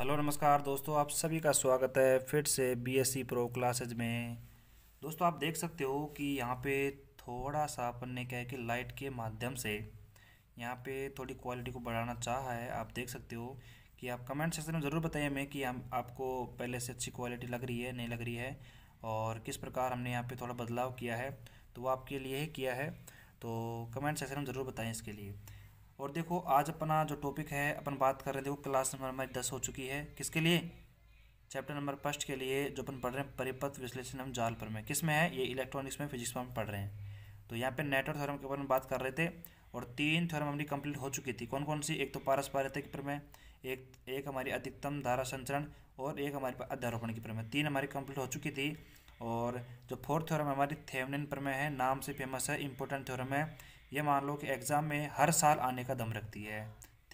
Hello नमस्कार दोस्तों आप सभी का स्वागत है फिर से बीएससी प्रो क्लासेज में दोस्तों आप देख सकते हो कि यहाँ पे थोड़ा सा अपन ने क्या है कि लाइट के माध्यम से यहाँ पे थोड़ी क्वालिटी को बढ़ाना चाहा है आप देख सकते हो कि आप कमेंट सेक्शन में ज़रूर बताइए हमें कि हम आपको पहले से अच्छी क्वालिटी लग रही है नहीं लग रही है और किस प्रकार हमने यहाँ पर थोड़ा बदलाव किया है तो वो आपके लिए ही किया है तो कमेंट सेक्शन में ज़रूर बताएँ इसके लिए और देखो आज अपना जो टॉपिक है अपन बात कर रहे थे वो क्लास नंबर हमारी दस हो चुकी है किसके लिए चैप्टर नंबर फर्स्ट के लिए जो अपन पढ़ रहे हैं परिपथ विश्लेषण हम जाल पर में किस में है ये इलेक्ट्रॉनिक्स में फिजिक्स में हम पढ़ रहे हैं तो यहाँ पे नेटवर्क थर्म के बारे में बात कर रहे थे और तीन थर्म हमारी कंप्लीट हो चुकी थी कौन कौन सी एक तो पारस्परिक प्रमेय एक एक हमारी अधिकतम धारा संचरण और एक हमारे पास अध्यारोपण की प्रमेय तीन हमारी कंप्लीट हो चुकी थी और जो फोर्थ थ्योरम हमारी थेमनिन प्रमेय है नाम से फेमस है इंपॉर्टेंट थ्योरम है ये मान लो कि एग्ज़ाम में हर साल आने का दम रखती है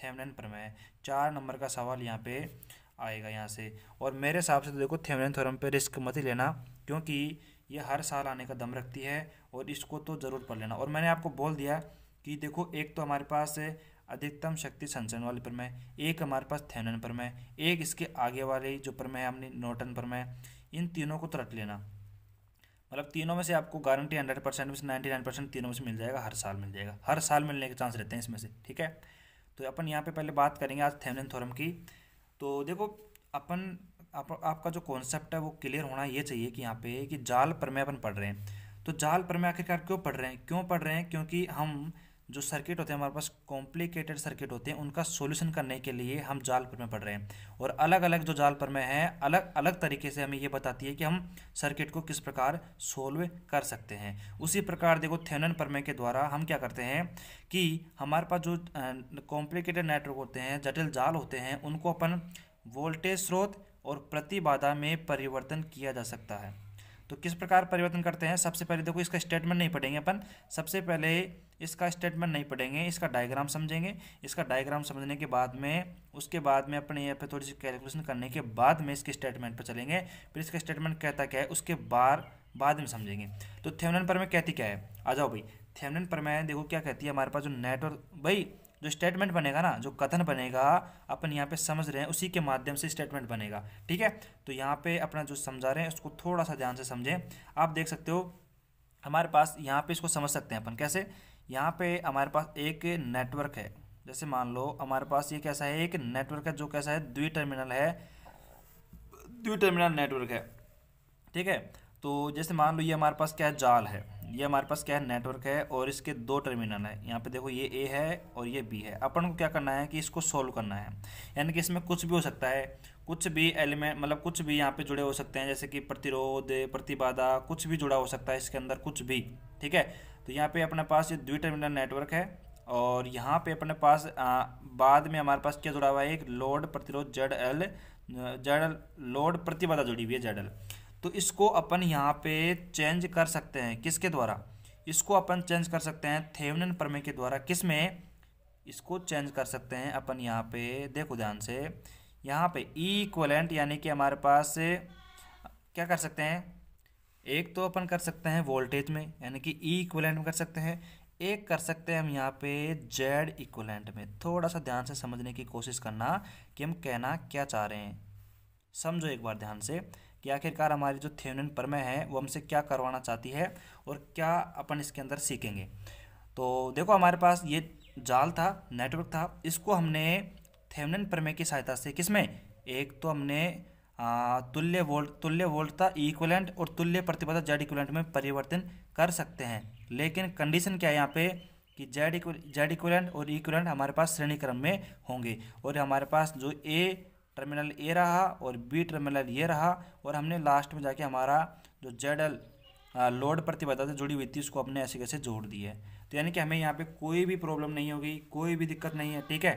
थेमनन प्रमेय चार नंबर का सवाल यहाँ पे आएगा यहाँ से और मेरे हिसाब से तो देखो थेमनन थ्योरम पे रिस्क मत ही लेना क्योंकि ये हर साल आने का दम रखती है और इसको तो ज़रूर पढ़ लेना और मैंने आपको बोल दिया कि देखो एक तो हमारे पास अधिकतम शक्ति संचरण वाले प्रमेय एक हमारे पास थेनन प्रमेय एक इसके आगे वाले जो प्रमेय हमने नोटन प्रमेय इन तीनों को तो रट लेना मतलब तीनों में से आपको गारंटी हंड्रेड परसेंट में से नाइन्टी नाइन परसेंट तीनों में से मिल जाएगा हर साल मिल जाएगा हर साल मिलने के चांस रहते हैं इसमें से ठीक है तो अपन यहाँ पे पहले बात करेंगे आज थेमलिन थोरम की तो देखो अपन आप, आपका जो कॉन्सेप्ट है वो क्लियर होना ये चाहिए कि यहाँ पे कि जाल प्रमेय अपन पढ़ रहे हैं तो जाल प्रमेय आखिरकार क्यों पढ़ रहे हैं क्यों पढ़ रहे हैं क्योंकि हम जो सर्किट होते हैं हमारे पास कॉम्प्लिकेटेड सर्किट होते हैं उनका सोल्यूशन करने के लिए हम जाल पर में पढ़ रहे हैं और अलग अलग जो जाल पर में है अलग अलग तरीके से हमें ये बताती है कि हम सर्किट को किस प्रकार सोल्व कर सकते हैं उसी प्रकार देखो थेनन परमे के द्वारा हम क्या करते हैं कि हमारे पास जो कॉम्प्लिकेटेड नेटवर्क होते हैं जटिल जाल होते हैं उनको अपन वोल्टेज स्रोत और प्रतिबाधा में परिवर्तन किया जा सकता है तो किस प्रकार परिवर्तन करते हैं सबसे पहले देखो इसका स्टेटमेंट नहीं पढ़ेंगे अपन सबसे पहले इसका स्टेटमेंट नहीं पढ़ेंगे इसका डायग्राम समझेंगे इसका डायग्राम समझने के बाद में उसके बाद में अपने यहाँ पे थोड़ी सी कैलकुलेशन करने के बाद में इसके स्टेटमेंट पर चलेंगे फिर इसका स्टेटमेंट कहता क्या है उसके बार बाद में समझेंगे तो थेमन पर में कहती क्या है आ जाओ भाई थेमन पर मैं देखो क्या कहती है हमारे पास जो नेटवर्क भाई जो स्टेटमेंट बनेगा ना जो कथन बनेगा अपन यहाँ पे समझ रहे हैं उसी के माध्यम से स्टेटमेंट बनेगा ठीक है तो यहाँ पे अपना जो समझा रहे हैं उसको थोड़ा सा ध्यान से समझें आप देख सकते हो हमारे पास यहाँ पे इसको समझ सकते हैं अपन कैसे यहाँ पे हमारे पास एक नेटवर्क है जैसे मान लो हमारे पास ये कैसा है एक नेटवर्क है जो कैसा है द्वि टर्मिनल है द्वि टर्मिनल नेटवर्क है ठीक है तो जैसे मान लो ये हमारे पास क्या है जाल है ये हमारे पास क्या है नेटवर्क है और इसके दो टर्मिनल है यहाँ पे देखो ये ए है और ये बी है अपन को क्या करना है कि इसको सोल्व करना है यानी कि इसमें कुछ भी हो सकता है कुछ भी एलिमेंट मतलब कुछ भी यहाँ पे जुड़े हो सकते हैं जैसे कि प्रतिरोध प्रतिबाधा कुछ भी जुड़ा हो सकता है इसके अंदर कुछ भी ठीक है तो यहाँ पे अपने पास ये द्वि टर्मिनल नेटवर्क है और यहाँ पे अपने पास आ, बाद में हमारे पास क्या जुड़ा हुआ है एक लोड प्रतिरोध जड एल जड लोड प्रतिबाधा जुड़ी हुई है जड एल तो इसको अपन यहाँ पे चेंज कर सकते हैं किसके द्वारा इसको अपन चेंज कर सकते हैं थेवनन प्रमेय के द्वारा किस में इसको चेंज कर सकते हैं अपन यहाँ पे देखो ध्यान से यहाँ पे इक्वलेंट यानी कि हमारे पास क्या कर सकते हैं एक तो अपन कर सकते हैं वोल्टेज में यानी कि ई इक्वलेंट में कर सकते हैं एक कर सकते हैं हम यहाँ पे जेड इक्वलेंट में थोड़ा सा ध्यान से समझने की कोशिश करना कि हम कहना क्या चाह रहे हैं समझो एक बार ध्यान से कि आखिरकार हमारी जो थेवनिन परमय है वो हमसे क्या करवाना चाहती है और क्या अपन इसके अंदर सीखेंगे तो देखो हमारे पास ये जाल था नेटवर्क था इसको हमने थेवनिन प्रमेय की सहायता से किसमें एक तो हमने तुल्य वोल्ट तुल्य वोल्टता इक्वलेंट और तुल्य प्रतिबाधा जेड इक्वलेंट में परिवर्तन कर सकते हैं लेकिन कंडीशन क्या है यहाँ पे कि जेड इक्वल जेड इक्वलेंट और इक्वलेंट हमारे पास श्रेणी क्रम में होंगे और हमारे पास जो ए टर्मिनल ए रहा और बी टर्मिनल ये रहा और हमने लास्ट में जाके हमारा जो जेड एल लोड प्रतिबद्धता से जुड़ी हुई थी उसको अपने ऐसे कैसे जोड़ दी है तो यानी कि हमें यहाँ पे कोई भी प्रॉब्लम नहीं होगी कोई भी दिक्कत नहीं है ठीक है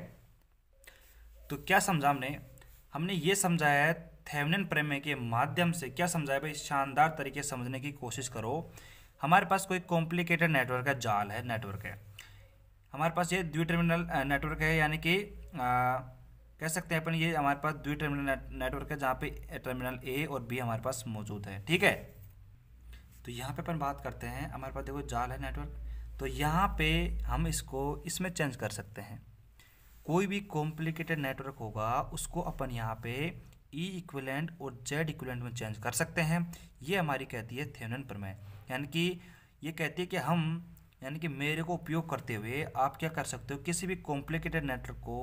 तो क्या समझा हमने हमने ये समझाया है थेवनिन प्रमेय के माध्यम से क्या समझाया भाई शानदार तरीके समझने की कोशिश करो हमारे पास कोई कॉम्प्लिकेटेड नेटवर्क है जाल है नेटवर्क है हमारे पास ये द्वि टर्मिनल नेटवर्क है यानी कि कह सकते हैं अपन ये हमारे पास दो टर्मिनल नेटवर्क है जहाँ पे टर्मिनल ए और बी हमारे पास मौजूद है ठीक है तो यहाँ पे अपन बात करते हैं हमारे पास देखो जाल है नेटवर्क तो यहाँ पे हम इसको इसमें चेंज कर सकते हैं कोई भी कॉम्प्लिकेटेड नेटवर्क होगा उसको अपन यहाँ पे ई e और जेड इक्वलेंट में चेंज कर सकते हैं ये हमारी कहती है थेनन प्रमेय यानी कि ये कहती है कि हम यानी कि मेरे को उपयोग करते हुए आप क्या कर सकते हो किसी भी कॉम्प्लिकेटेड नेटवर्क को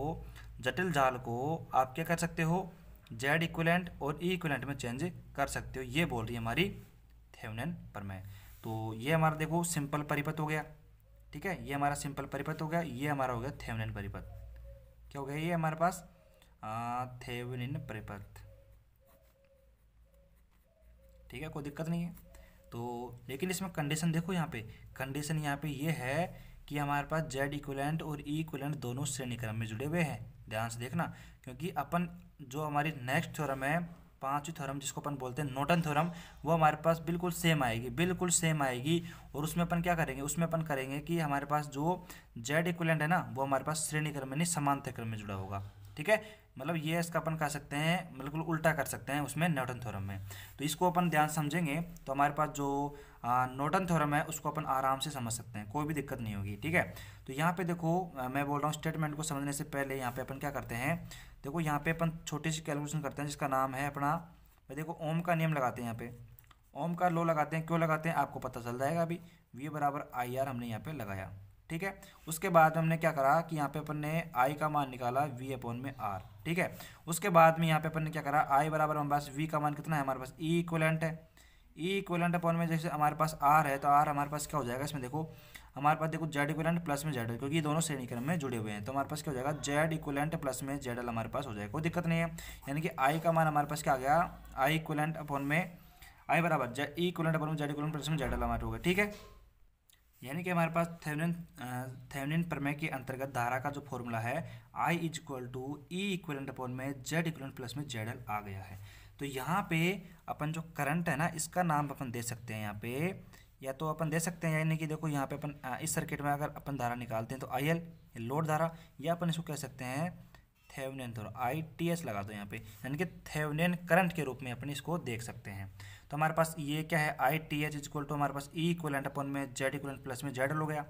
जटिल जाल को आप क्या कर सकते हो जेड इक्वलेंट और ई e में चेंज कर सकते हो ये बोल रही है हमारी थेवनन प्रमेय तो ये हमारा देखो सिंपल परिपथ हो गया ठीक है ये हमारा सिंपल परिपथ हो गया ये हमारा हो गया थेवन परिपथ क्या हो गया ये हमारे पास थेवनिन परिपथ ठीक है कोई दिक्कत नहीं है तो लेकिन इसमें कंडीशन देखो यहाँ पे कंडीशन यहाँ पे ये है कि हमारे पास जेड इक्वलेंट और ई e इक्वलेंट दोनों श्रेणी क्रम में जुड़े हुए हैं ध्यान से देखना क्योंकि अपन जो हमारी नेक्स्ट थ्योरम है पांचवी थ्योरम जिसको अपन बोलते हैं नोटन थ्योरम वो हमारे पास बिल्कुल सेम आएगी बिल्कुल सेम आएगी और उसमें अपन क्या करेंगे उसमें अपन करेंगे कि हमारे पास जो जेड इक्वलेंट है ना वो हमारे पास श्रेणी क्रम में नहीं समानता क्रम में जुड़ा होगा ठीक है मतलब ये इसका अपन कह सकते हैं बिल्कुल उल्टा कर सकते हैं उसमें नोटन थ्योरम में तो इसको अपन ध्यान समझेंगे तो हमारे पास जो नोटन थ्योरम है उसको अपन आराम से समझ सकते हैं कोई भी दिक्कत नहीं होगी ठीक है तो यहाँ पे देखो आ, मैं बोल रहा हूँ स्टेटमेंट को समझने से पहले यहाँ पे अपन क्या करते हैं देखो यहाँ पे अपन छोटी सी कैलकुलेशन करते हैं जिसका नाम है अपना देखो ओम का नियम लगाते हैं यहाँ पे ओम का लो लगाते हैं क्यों लगाते हैं आपको पता चल जाएगा अभी वी बराबर आई आर हमने यहाँ पे लगाया ठीक है उसके बाद हमने क्या करा कि यहाँ पे अपन ने आई का मान निकाला वी अपॉन में आर ठीक है उसके बाद में यहाँ पे अपन ने क्या करा आई बराबर हमारे पास वी का मान कितना है हमारे पास ई e इक्वलेंट है ई इक्वलेंट अपॉन में जैसे हमारे पास आर है तो आर हमारे पास क्या हो जाएगा इसमें देखो हमारे पास देखो जेड इक्वलेंट प्लस में जेड क्योंकि ये दोनों श्रेणी क्रम में जुड़े हुए हैं तो हमारे पास क्या हो जाएगा जेड इक्वलेंट प्लस में जेड एल हमारे पास हो जाएगा कोई दिक्कत नहीं है यानी कि आई का मान हमारे पास क्या आ गया आई इक्वलेंट अपॉन में आई बराबर जेड इक्वलेंट अपॉन में जेड इक्वलेंट प्लस में जेड एल हमारे हो गया ठीक है यानी कि हमारे पास थेवनिन थेवनिन प्रमेय के अंतर्गत धारा का जो फॉर्मूला है I is equal to E equivalent upon में जेड इक्वलेंट प्लस में जेड एल आ गया है तो यहाँ पे अपन जो करंट है ना इसका नाम अपन दे सकते हैं यहाँ पे या तो अपन दे सकते हैं यानी कि देखो यहाँ पे अपन इस सर्किट में अगर अपन धारा निकालते हैं तो आई एल लोड धारा या अपन इसको कह सकते हैं थेवनिन थोड़ा तो आई टी एस लगा दो यहाँ पे यानी कि थेवनिन करंट के रूप में अपन इसको देख सकते हैं तो हमारे पास ये क्या है I T H equal to हमारे पास ई एंड अपन में जेड इक्वलेंट प्लस में जेड हो गया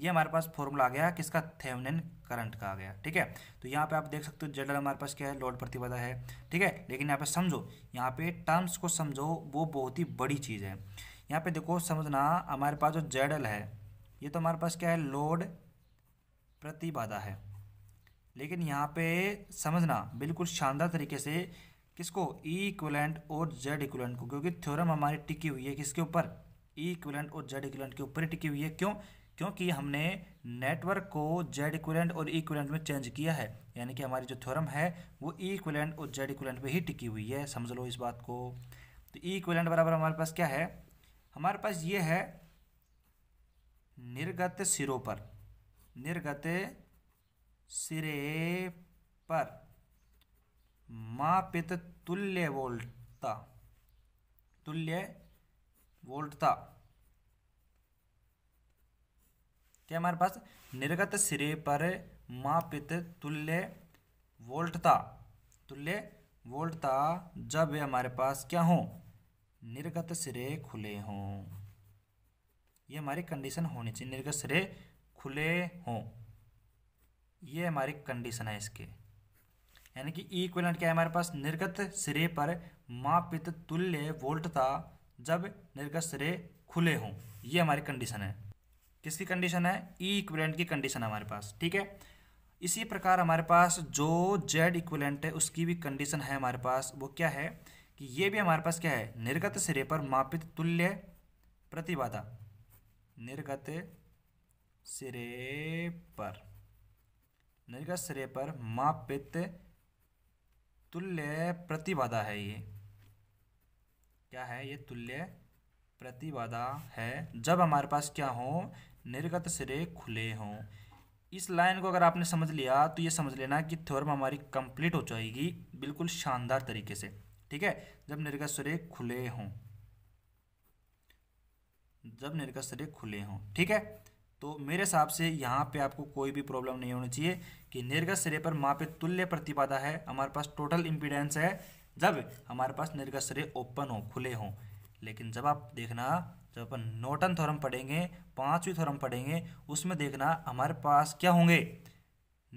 ये हमारे पास फॉर्मूला आ गया किसका थेवनिन करंट का आ गया ठीक है तो यहाँ पे आप देख सकते हो जेड हमारे पास क्या है लोड प्रतिबाधा है ठीक है लेकिन यहाँ पे समझो यहाँ पे टर्म्स को समझो वो बहुत ही बड़ी चीज़ है यहाँ पे देखो समझना हमारे पास जो जेड है ये तो हमारे पास क्या है लोड प्रतिबाधा है लेकिन यहाँ पे समझना बिल्कुल शानदार तरीके से किसको ई इक्वलेंट और जेड इक्वलेंट को क्योंकि थ्योरम हमारी टिकी हुई है किसके ऊपर ई इक्वलेंट और जेड इक्वलेंट के ऊपर ही टिकी हुई है क्यों क्योंकि हमने नेटवर्क को जेड इक्वलेंट और ई इक्वलेंट में चेंज किया है यानी कि हमारी जो थ्योरम है वो ई इक्वलेंट और जेड इक्वलेंट पर ही टिकी हुई है समझ लो इस बात को तो ई इक्वलेंट बराबर हमारे पास क्या है हमारे पास ये है निर्गत सिरों पर निर्गत सिरे पर मापित तुल्य वोल्टता तुल्य वोल्टता क्या हमारे पास निर्गत सिरे पर मापित तुल्य वोल्टता तुल्य वोल्टता जब हमारे पास क्या हो निर्गत सिरे खुले हों ये हमारी कंडीशन होनी चाहिए निर्गत सिरे खुले हों ये हमारी कंडीशन है इसके यानी कि ई क्वेलेंट क्या है हमारे पास निर्गत सिरे पर मापित तुल्य वोल्ट था जब निर्गत सिरे खुले हों ये हमारी कंडीशन है किसकी कंडीशन है ई इक्वलेंट की कंडीशन हमारे पास ठीक है इसी प्रकार हमारे पास जो जेड इक्वलेंट है उसकी भी कंडीशन है हमारे पास वो क्या है कि ये भी हमारे पास क्या है निर्गत सिरे पर मापित तुल्य प्रतिबाधा निर्गत सिरे पर निर्गत सिरे पर मापित तुल्य प्रतिबाधा है ये क्या है ये तुल्य प्रतिबाधा है जब हमारे पास क्या हो निर्गत सिरे खुले हों इस लाइन को अगर आपने समझ लिया तो ये समझ लेना कि थ्योरम हमारी कंप्लीट हो जाएगी बिल्कुल शानदार तरीके से ठीक है जब निर्गत सिरे खुले हों जब निर्गत सिरे खुले हों ठीक है तो मेरे हिसाब से यहाँ पे आपको कोई भी प्रॉब्लम नहीं होनी चाहिए कि निर्गत श्रेय पर माँ पे तुल्य प्रतिपादा है हमारे पास टोटल इम्पीडेंस है जब हमारे पास निर्गत श्रेय ओपन हो खुले हों लेकिन जब आप देखना जब अपन नोटन थॉरम पढ़ेंगे पाँचवीं थॉरम पढ़ेंगे उसमें देखना हमारे पास क्या होंगे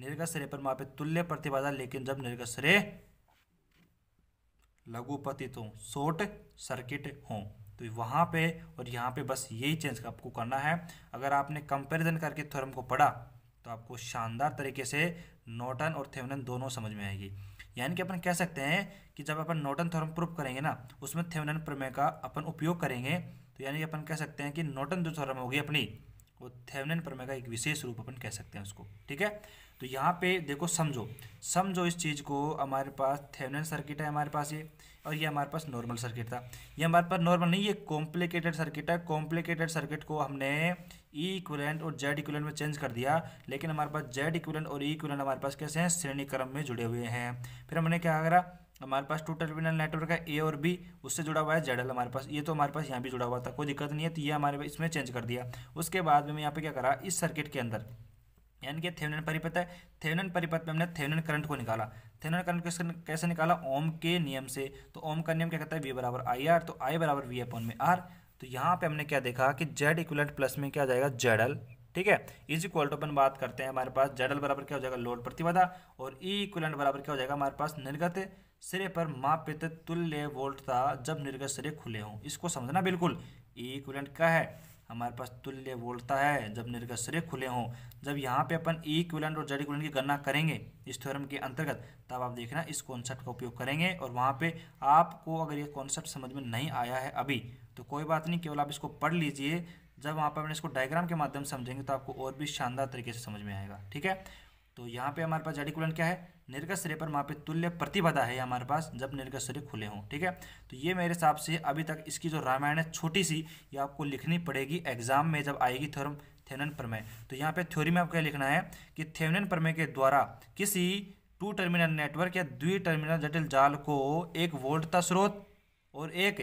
निर्गत श्रेय पर माँ पे तुल्य प्रतिपादा लेकिन जब निर्गत श्रेय लघुपतित हों शॉर्ट सर्किट हों तो वहाँ पे और यहाँ पे बस यही चेंज आपको करना है अगर आपने कंपैरिजन करके थ्योरम को पढ़ा तो आपको शानदार तरीके से नोटन और थेवनन दोनों समझ में आएगी यानी कि अपन कह सकते हैं कि जब अपन नोटन थ्योरम प्रूव करेंगे ना उसमें थेवनन प्रमेय का अपन उपयोग करेंगे तो यानी कि अपन कह सकते हैं कि नोटन जो थ्योरम होगी अपनी वो थेवनन प्रमेय का एक विशेष रूप अपन कह सकते हैं उसको ठीक है तो यहाँ पे देखो समझो समझो इस चीज़ को हमारे पास थेवनन सर्किट है हमारे पास ये और ये हमारे पास नॉर्मल सर्किट था ये हमारे पास नॉर्मल नहीं ये कॉम्प्लिकेटेड सर्किट है कॉम्प्लिकेटेड सर्किट को हमने ई e इक्वलेंट और जेड इक्वलेंट में चेंज कर दिया लेकिन हमारे पास जेड इक्वलेंट और ई e इक्वलेंट हमारे पास कैसे हैं श्रेणी क्रम में जुड़े हुए हैं फिर हमने क्या करा हमारे पास टू टर्मिनल नेटवर्क है ए और बी उससे जुड़ा हुआ है जेडल हमारे पास ये तो हमारे पास यहाँ भी जुड़ा हुआ था कोई दिक्कत नहीं है तो ये हमारे पास इसमें चेंज कर दिया उसके बाद में यहाँ पे क्या करा इस सर्किट के अंदर यानी कि थेवनन परिपथ है थेवनन परिपथ में हमने थेवनन करंट को निकाला थेवनन करंट को कैसे निकाला ओम के नियम से तो ओम का नियम क्या कहता है वी बराबर आई आर तो आई बराबर वी अपॉन में आर तो यहाँ पे हमने क्या देखा कि जेड इक्वलेंट प्लस में क्या जाएगा जेड एल ठीक है इज इक्वल टू अपन बात करते हैं हमारे पास जेड एल बराबर क्या हो जाएगा लोड प्रतिबाधा और ई e इक्वलेंट बराबर क्या हो जाएगा हमारे पास निर्गत सिरे पर मापित तुल्य वोल्ट था जब निर्गत सिरे खुले हों इसको समझना बिल्कुल ई e इक्वलेंट क्या है हमारे पास तुल्य वोल्टता है जब निर्गत सिरे खुले हों जब यहाँ पे अपन ई क्वलेंट और जड़ी इक्विलेंट की गणना करेंगे इस थ्योरम के अंतर्गत तब आप देखना इस कॉन्सेप्ट का उपयोग करेंगे और वहाँ पे आपको अगर ये कॉन्सेप्ट समझ में नहीं आया है अभी तो कोई बात नहीं केवल आप इसको पढ़ लीजिए जब वहाँ पर अपने इसको डायग्राम के माध्यम से समझेंगे तो आपको और भी शानदार तरीके से समझ में आएगा ठीक है तो यहाँ पे हमारे पास जड़ी क्या है निर्गत श्रेय पर मापित तुल्य प्रतिपदा है हमारे पास जब निर्गत सिरे खुले हों ठीक है तो ये मेरे हिसाब से अभी तक इसकी जो रामायण है छोटी सी ये आपको लिखनी पड़ेगी एग्जाम में जब आएगी थ्योरम थेनन प्रमेय तो यहाँ पे थ्योरी में आपको क्या लिखना है कि थेवनन प्रमेय के द्वारा किसी टू टर्मिनल नेटवर्क या द्वि टर्मिनल जटिल जाल को एक वोल्टता स्रोत और एक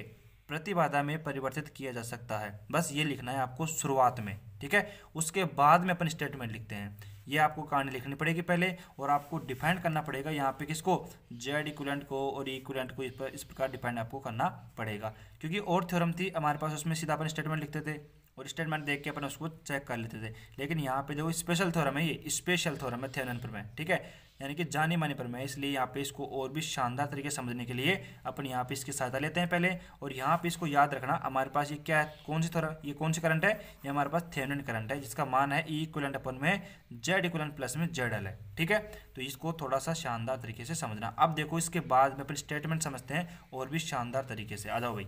प्रतिबाधा में परिवर्तित किया जा सकता है बस ये लिखना है आपको शुरुआत में ठीक है उसके बाद में अपन स्टेटमेंट लिखते हैं ये आपको कहानी लिखनी पड़ेगी पहले और आपको डिफेंड करना पड़ेगा यहाँ पे किसको जेड इक्वलेंट को और इक्वलेंट e को इस पर इस प्रकार डिफेंड आपको करना पड़ेगा क्योंकि और थ्योरम थी हमारे पास उसमें सीधा अपन स्टेटमेंट लिखते थे और स्टेटमेंट देख के अपन उसको चेक कर लेते थे लेकिन यहाँ पे देखो स्पेशल थोरम है ये स्पेशल थोरम है थेनन प्रमेय ठीक है यानी कि जानी मानी प्रमेय है इसलिए यहाँ पे इसको और भी शानदार तरीके समझने के लिए अपन यहाँ पे इसकी सहायता लेते हैं पहले और यहाँ पे इसको याद रखना हमारे पास ये क्या है कौन सी थोरम ये कौन सी करंट है ये हमारे पास थे करंट है जिसका मान है ई इक्वलेंट अपन में जेड इक्वलेंट प्लस में जेड एल है ठीक है तो इसको थोड़ा सा शानदार तरीके से समझना अब देखो इसके बाद में अपन स्टेटमेंट समझते हैं और भी शानदार तरीके से आ जाओ भाई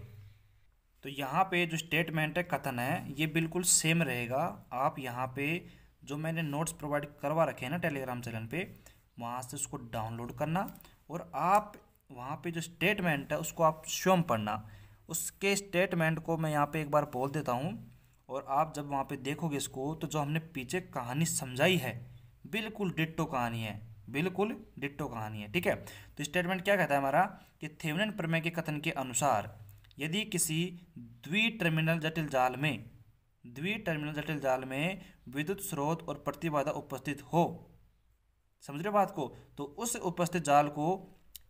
तो यहाँ पे जो स्टेटमेंट है कथन है ये बिल्कुल सेम रहेगा आप यहाँ पे जो मैंने नोट्स प्रोवाइड करवा रखे हैं ना टेलीग्राम चैनल पे वहाँ से उसको डाउनलोड करना और आप वहाँ पे जो स्टेटमेंट है उसको आप स्वयं पढ़ना उसके स्टेटमेंट को मैं यहाँ पे एक बार बोल देता हूँ और आप जब वहाँ पे देखोगे इसको तो जो हमने पीछे कहानी समझाई है बिल्कुल डिट्टो कहानी है बिल्कुल डिट्टो कहानी है ठीक है तो स्टेटमेंट क्या कहता है हमारा कि थेवन प्रमेय के कथन के अनुसार यदि किसी द्वि टर्मिनल जटिल जाल में द्वि टर्मिनल जटिल जाल में विद्युत स्रोत और प्रतिबाधा उपस्थित हो समझ रहे बात को तो उस उपस्थित जाल को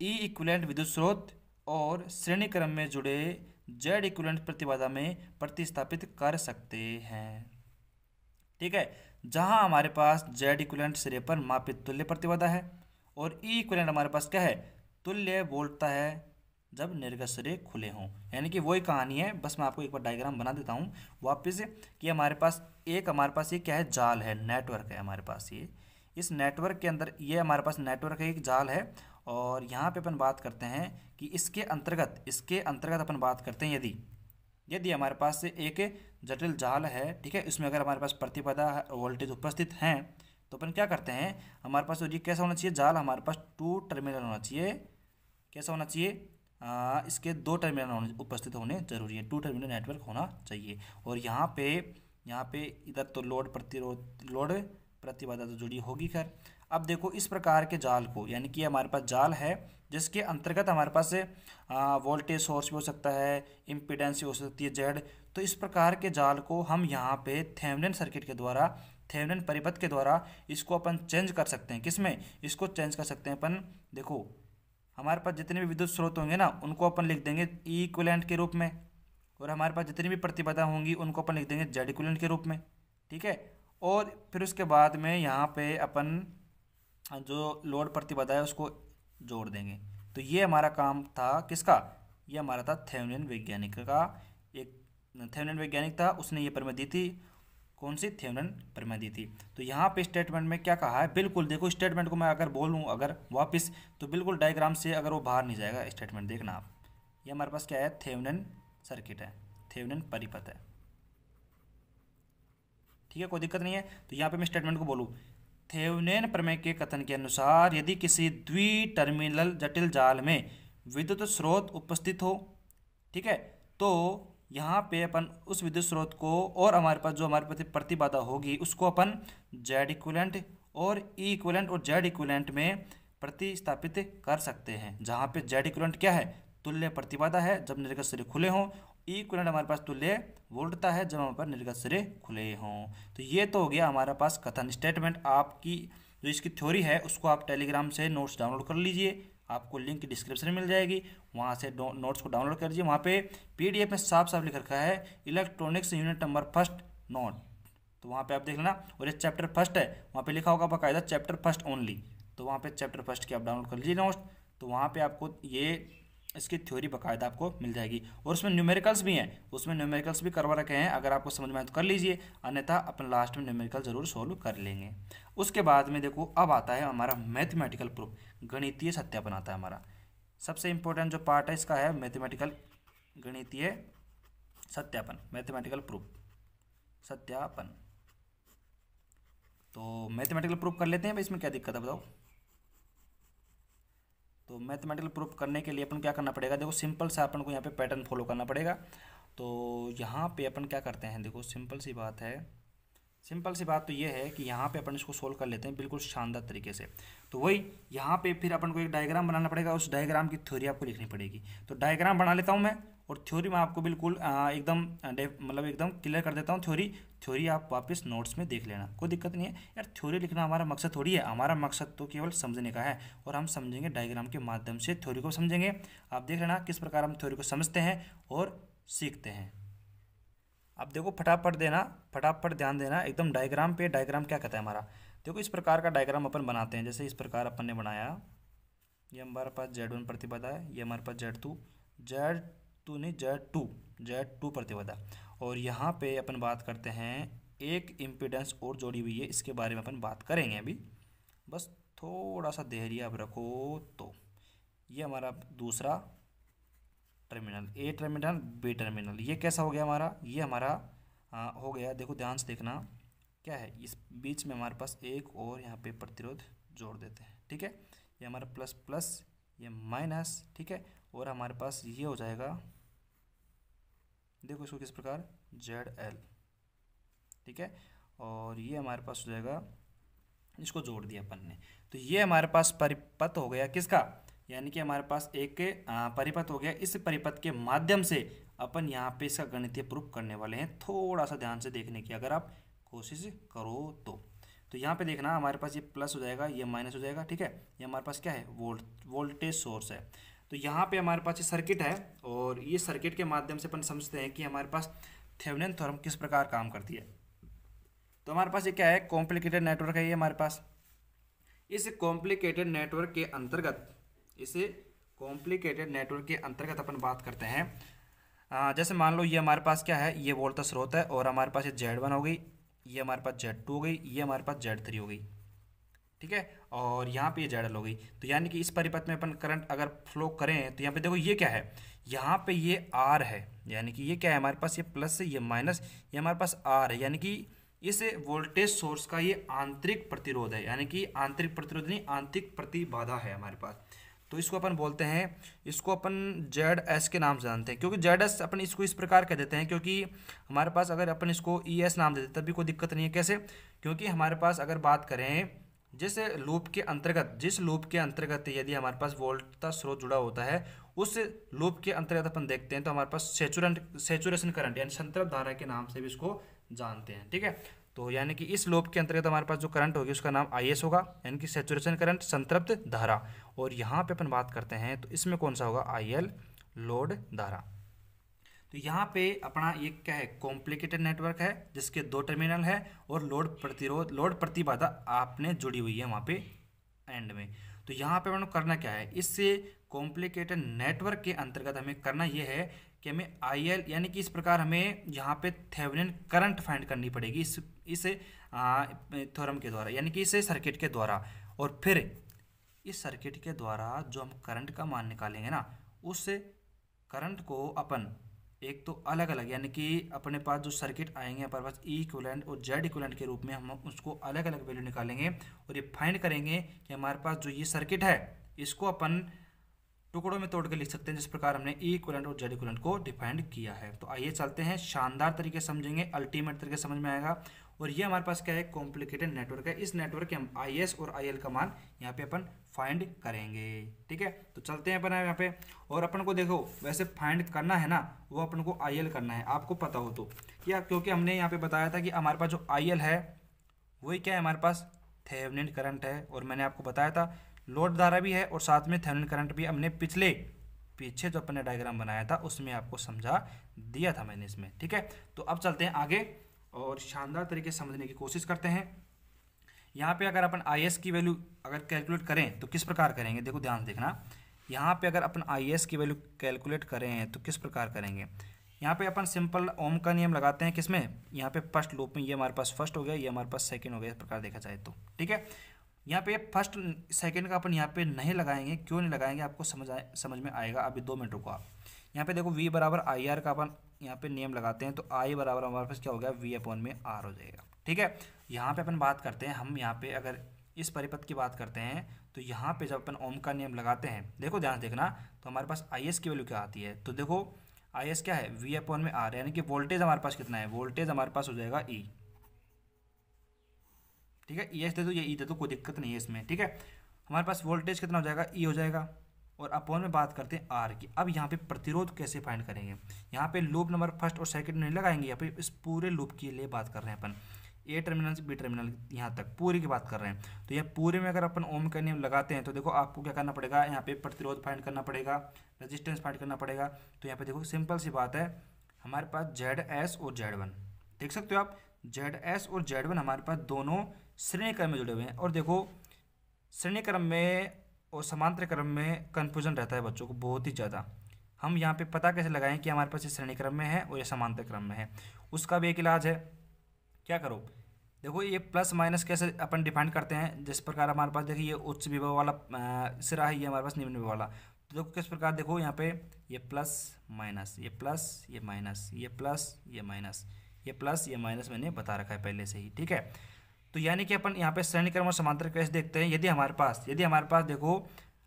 ई e इक्वलेंट विद्युत स्रोत और श्रेणी क्रम में जुड़े जेड इक्वलेंट प्रतिबाधा में प्रतिस्थापित कर सकते हैं ठीक है जहां हमारे पास जेड इक्वलेंट सिरे पर मापित तुल्य प्रतिबाधा है और ई e इक्वलेंट हमारे पास क्या है तुल्य वोल्टता है जब निर्गसरे खुले हों यानी कि वही कहानी है बस मैं आपको एक बार डायग्राम बना देता हूँ वापस कि हमारे पास एक हमारे पास ये क्या है जाल है नेटवर्क है हमारे पास ये इस नेटवर्क के अंदर ये हमारे पास नेटवर्क है एक जाल है और यहाँ पे अपन बात करते हैं कि इसके अंतर्गत इसके अंतर्गत अपन बात करते हैं यदि यदि हमारे पास एक जटिल जाल है ठीक है इसमें अगर हमारे पास प्रतिपदा वोल्टेज उपस्थित हैं तो अपन क्या करते हैं हमारे पास ये कैसा होना चाहिए जाल हमारे पास टू टर्मिनल होना चाहिए कैसा होना चाहिए आ, इसके दो टर्मिनल होने उपस्थित होने जरूरी है टू टर्मिनल नेटवर्क होना चाहिए और यहाँ पे यहाँ पे इधर तो लोड प्रतिरोध लोड प्रतिबाधा तो जुड़ी होगी खैर अब देखो इस प्रकार के जाल को यानी कि हमारे पास जाल है जिसके अंतर्गत हमारे पास वोल्टेज सोर्स भी हो सकता है इम्पिडेंस भी हो सकती है जेड तो इस प्रकार के जाल को हम यहाँ पे थेवनन सर्किट के द्वारा थेवनन परिपथ के द्वारा इसको अपन चेंज कर सकते हैं किसमें इसको चेंज कर सकते हैं अपन देखो हमारे पास जितने भी विद्युत स्रोत होंगे ना उनको अपन लिख देंगे ई इक्वलेंट के रूप में और हमारे पास जितनी भी प्रतिबाधा होंगी उनको अपन लिख देंगे जेड इक्वलेंट के रूप में ठीक है और फिर उसके बाद में यहाँ पे अपन जो लोड प्रतिबाधा है उसको जोड़ देंगे तो ये हमारा काम था किसका ये हमारा था थेवनियन वैज्ञानिक का एक थेवनियन वैज्ञानिक था उसने ये परमें दी थी कौन सी थेवनन प्रमेय दी थी तो यहाँ पे स्टेटमेंट में क्या कहा है बिल्कुल देखो स्टेटमेंट को मैं अगर बोलूँ अगर वापस तो बिल्कुल डायग्राम से अगर वो बाहर नहीं जाएगा स्टेटमेंट देखना आप ये हमारे पास क्या है थेवनन सर्किट है थेवनन परिपथ है ठीक है कोई दिक्कत नहीं है तो यहाँ पर मैं स्टेटमेंट को बोलूँ थेवनेन प्रमेय के कथन के अनुसार यदि किसी द्वि टर्मिनल जटिल जाल में विद्युत स्रोत उपस्थित हो ठीक है तो यहाँ पे अपन उस विद्युत स्रोत को और हमारे पास जो हमारे प्रति प्रतिबाधा होगी उसको अपन जेड इक्वलेंट और ई e इक्वलेंट और जेड इक्वलेंट में प्रतिस्थापित कर सकते हैं जहाँ पे जेड इक्वलेंट क्या है तुल्य प्रतिबाधा है जब निर्गत सिरे खुले हों ई e इक्वलेंट हमारे पास तुल्य वोल्टता है जब हमारे पास निर्गत सिरे खुले हों तो ये तो हो गया हमारे पास कथन स्टेटमेंट आपकी जो इसकी थ्योरी है उसको आप टेलीग्राम से नोट्स डाउनलोड कर लीजिए आपको लिंक डिस्क्रिप्शन में मिल जाएगी वहाँ से नोट्स को डाउनलोड कर लीजिए वहाँ पे पीडीएफ में साफ साफ लिख रखा है electronics unit number first note तो वहाँ पे आप देख लेना और ये चैप्टर फर्स्ट है वहाँ पे लिखा होगा बाकायदा चैप्टर फर्स्ट ओनली तो वहाँ पे चैप्टर फर्स्ट की आप डाउनलोड कर लीजिए नोट तो वहाँ पर आपको ये इसकी थ्योरी बाकायदा आपको मिल जाएगी और उसमें न्यूमेरिकल्स भी हैं उसमें न्यूमेरिकल्स भी करवा रखे हैं अगर आपको समझ में आए तो कर लीजिए अन्यथा अपन लास्ट में न्यूमेरिकल जरूर सॉल्व कर लेंगे उसके बाद में देखो अब आता है हमारा मैथमेटिकल प्रूफ गणितीय सत्यापन आता है हमारा सबसे इंपॉर्टेंट जो पार्ट है इसका है मैथमेटिकल गणितीय सत्यापन मैथमेटिकल प्रूफ सत्यापन तो मैथमेटिकल प्रूफ कर लेते हैं भाई इसमें क्या दिक्कत है बताओ तो मैथमेटिकल प्रूफ करने के लिए अपन क्या करना पड़ेगा देखो सिंपल सा अपन को यहाँ पे पैटर्न फॉलो करना पड़ेगा तो यहाँ पे अपन क्या करते हैं देखो सिंपल सी बात है सिंपल सी बात तो ये है कि यहाँ पे अपन इसको सोल्व कर लेते हैं बिल्कुल शानदार तरीके से तो वही यहाँ पे फिर अपन को एक डायग्राम बनाना पड़ेगा उस डायग्राम की थ्योरी आपको लिखनी पड़ेगी तो डायग्राम बना लेता हूँ मैं और थ्योरी मैं आपको बिल्कुल एकदम मतलब एकदम क्लियर कर देता हूँ थ्योरी थ्योरी आप वापस नोट्स में देख लेना कोई दिक्कत नहीं है यार थ्योरी लिखना हमारा मकसद थोड़ी है हमारा मकसद तो केवल समझने का है और हम समझेंगे डायग्राम के माध्यम से थ्योरी को समझेंगे आप देख लेना किस प्रकार हम थ्योरी को समझते हैं और सीखते हैं आप देखो फटाफट देना फटाफट ध्यान देना एकदम डायग्राम पे डायग्राम क्या कहता है हमारा देखो इस प्रकार का डायग्राम अपन बनाते हैं जैसे इस प्रकार अपन ने बनाया ये हमारे पास जेड वन प्रतिपदा है ये हमारे पास जेड टू जेड टू नहीं जेड टू जेड टू प्रतिबाधा और यहाँ पे अपन बात करते हैं एक इम्पिडेंस और जोड़ी हुई है इसके बारे में अपन बात करेंगे अभी बस थोड़ा सा धैर्य आप रखो तो ये हमारा दूसरा terminal A terminal B terminal ये कैसा हो गया हमारा ये हमारा आ, हो गया देखो ध्यान से देखना क्या है इस बीच में हमारे पास एक और यहाँ पे प्रतिरोध जोड़ देते हैं ठीक है ये हमारा प्लस प्लस ये माइनस ठीक है और हमारे पास ये हो जाएगा देखो इसको किस प्रकार जेड एल ठीक है और ये हमारे पास हो जाएगा इसको जोड़ दिया अपन ने तो ये हमारे पास परिपथ हो गया किसका यानी कि हमारे पास एक परिपथ हो गया इस परिपथ के माध्यम से अपन यहाँ पे इसका गणितीय प्रूफ करने वाले हैं थोड़ा सा ध्यान से देखने की अगर आप कोशिश करो तो तो यहाँ पे देखना हमारे पास ये प्लस हो जाएगा ये माइनस हो जाएगा ठीक है ये हमारे पास क्या है वोल्ट वोल्टेज सोर्स है तो यहाँ पे हमारे पास ये सर्किट है और ये सर्किट के माध्यम से अपन समझते हैं कि हमारे पास थेवनियन थॉरम किस प्रकार काम करती है तो हमारे पास ये क्या है कॉम्प्लिकेटेड नेटवर्क है ये हमारे पास इस कॉम्प्लिकेटेड नेटवर्क के अंतर्गत इसे कॉम्प्लिकेटेड नेटवर्क के अंतर्गत अपन बात करते हैं आ, जैसे मान लो ये हमारे पास क्या है ये वोल्ट स्रोत है और हमारे पास ये जेड वन हो गई ये हमारे पास जेड टू हो गई ये हमारे पास जेड थ्री हो गई ठीक है और यहाँ पे ये जेड एल हो गई तो यानी कि इस परिपथ में अपन करंट अगर फ्लो करें तो यहाँ पे देखो ये क्या है यहाँ पे ये आर है यानी कि ये क्या है हमारे पास ये प्लस है ये माइनस ये हमारे पास आर है यानी कि इस वोल्टेज सोर्स का ये आंतरिक प्रतिरोध है यानी कि आंतरिक प्रतिरोध नहीं आंतरिक प्रतिबाधा है हमारे पास तो इसको अपन बोलते हैं इसको अपन जेड एस के नाम से जानते हैं क्योंकि जेड एस अपन इसको इस प्रकार कह देते हैं क्योंकि हमारे पास अगर अपन इसको ई e एस नाम देते तब भी कोई दिक्कत नहीं है कैसे क्योंकि हमारे पास अगर बात करें जिस लूप के अंतर्गत जिस लूप के अंतर्गत यदि हमारे पास वोल्ट का स्रोत जुड़ा होता है उस लूप के अंतर्गत अपन देखते हैं तो हमारे पास सेचुरंट सेचुरेशन करंट यानी संतृप्त धारा के नाम से भी इसको जानते हैं ठीक है तो यानी कि इस लोप के अंतर्गत हमारे पास जो करंट होगी उसका नाम आई होगा यानी कि सेचुरेशन करंट संतृप्त धारा और यहाँ पर अपन बात करते हैं तो इसमें कौन सा होगा आई लोड धारा तो यहाँ पे अपना ये क्या है कॉम्प्लिकेटेड नेटवर्क है जिसके दो टर्मिनल है और लोड प्रतिरोध लोड प्रतिबाधा आपने जुड़ी हुई है वहाँ पे एंड में तो यहाँ पे हमें करना क्या है इससे कॉम्प्लिकेटेड नेटवर्क के अंतर्गत हमें करना ये है कि हमें आई एल यानी कि इस प्रकार हमें यहाँ पे थेवनिन करंट फाइंड करनी पड़ेगी इस इस थोरम के द्वारा यानी कि इस सर्किट के द्वारा और फिर इस सर्किट के द्वारा जो हम करंट का मान निकालेंगे ना उस करंट को अपन एक तो अलग अलग यानी कि अपने पास जो सर्किट आएंगे हमारे पास ई e इक्वलेंट और जेड इक्वलेंट के रूप में हम उसको अलग अलग वैल्यू निकालेंगे और ये फाइंड करेंगे कि हमारे पास जो ये सर्किट है इसको अपन टुकड़ों में तोड़ के लिख सकते हैं जिस प्रकार हमने ई e इक्वलेंट और जेड इक्वलेंट को डिफाइंड किया है तो आइए चलते हैं शानदार तरीके समझेंगे अल्टीमेट तरीके समझ में आएगा और ये हमारे पास क्या है कॉम्प्लिकेटेड नेटवर्क है इस नेटवर्क के हम आई और आई का मान यहाँ पे अपन फाइंड करेंगे ठीक है तो चलते हैं अपन यहाँ पे और अपन को देखो वैसे फाइंड करना है ना वो अपन को आई करना है आपको पता हो तो या क्योंकि हमने यहाँ पे बताया था कि हमारे पास जो आई है वही क्या है हमारे पास थेवनिन करंट है और मैंने आपको बताया था लोड धारा भी है और साथ में थेवनिन करंट भी हमने पिछले पीछे जो अपने डायग्राम बनाया था उसमें आपको समझा दिया था मैंने इसमें ठीक है तो अब चलते हैं आगे और शानदार तरीके से समझने की कोशिश करते हैं यहाँ पे अगर अपन आई की वैल्यू अगर कैलकुलेट करें तो किस प्रकार करेंगे देखो ध्यान से देखना यहाँ पे अगर अपन आई की वैल्यू कैलकुलेट करें तो किस प्रकार करेंगे यहाँ पे अपन सिंपल ओम का नियम लगाते हैं किसमें यहाँ पे फर्स्ट लूप में ये हमारे पास फर्स्ट हो गया ये हमारे पास सेकेंड हो गया इस प्रकार देखा जाए तो ठीक है यहाँ पे फर्स्ट सेकेंड का अपन यहाँ पे नहीं लगाएंगे क्यों नहीं लगाएंगे आपको समझ आए समझ में आएगा अभी दो मिनट रुको आप यहाँ पे देखो वी बराबर आई आर का अपन यहाँ पे नियम लगाते हैं तो आई बराबर हमारे पास क्या हो गया वी अपॉन में आर हो जाएगा ठीक है यहाँ पे अपन बात करते हैं हम यहाँ पे अगर इस परिपथ की बात करते हैं तो यहाँ पे जब अपन ओम का नियम लगाते हैं देखो ध्यान देखना तो हमारे पास आई की वैल्यू क्या आती है तो देखो आई क्या है वी अपॉन में आर यानी कि वोल्टेज हमारे पास कितना है वोल्टेज हमारे पास हो जाएगा ई e। ठीक है ई e एस दे दो ये ई e दे दो कोई दिक्कत नहीं है इसमें ठीक है हमारे पास वोल्टेज कितना हो जाएगा ई हो जाएगा और अपोन में बात करते हैं आर की अब यहाँ पे प्रतिरोध कैसे फाइंड करेंगे यहाँ पे लूप नंबर फर्स्ट और सेकंड नहीं लगाएंगे यहाँ पे इस पूरे लूप के लिए बात कर रहे हैं अपन ए टर्मिनल से बी टर्मिनल यहाँ तक पूरी की बात कर रहे हैं तो यह पूरे में अगर अपन ओम का नियम लगाते हैं तो देखो आपको क्या करना पड़ेगा यहाँ पे प्रतिरोध फाइंड करना पड़ेगा रजिस्टेंस फाइंड करना पड़ेगा तो यहाँ पे देखो सिंपल सी बात है हमारे पास जेड एस और जेड वन देख सकते हो आप जेड एस और जेड वन हमारे पास दोनों श्रेणी क्रम में जुड़े हुए हैं और देखो श्रेणी क्रम में और समांतर क्रम में कन्फ्यूज़न रहता है बच्चों को बहुत ही ज़्यादा हम यहाँ पे पता कैसे लगाएं कि हमारे पास ये श्रेणी क्रम में है और ये समांतर क्रम में है उसका भी एक इलाज है क्या करो देखो ये प्लस माइनस कैसे अपन डिफाइन करते हैं जिस प्रकार हमारे पास देखिए ये उच्च विभव वाला सिरा है ये हमारे पास निम्न विभव वाला तो देखो किस प्रकार देखो यहाँ पे ये प्लस माइनस ये प्लस ये माइनस ये प्लस ये माइनस ये प्लस ये माइनस मैंने बता रखा है पहले से ही ठीक है तो यानी कि अपन यहाँ पे श्रेणी क्रम और समांतर कैसे देखते हैं यदि हमारे पास यदि हमारे पास देखो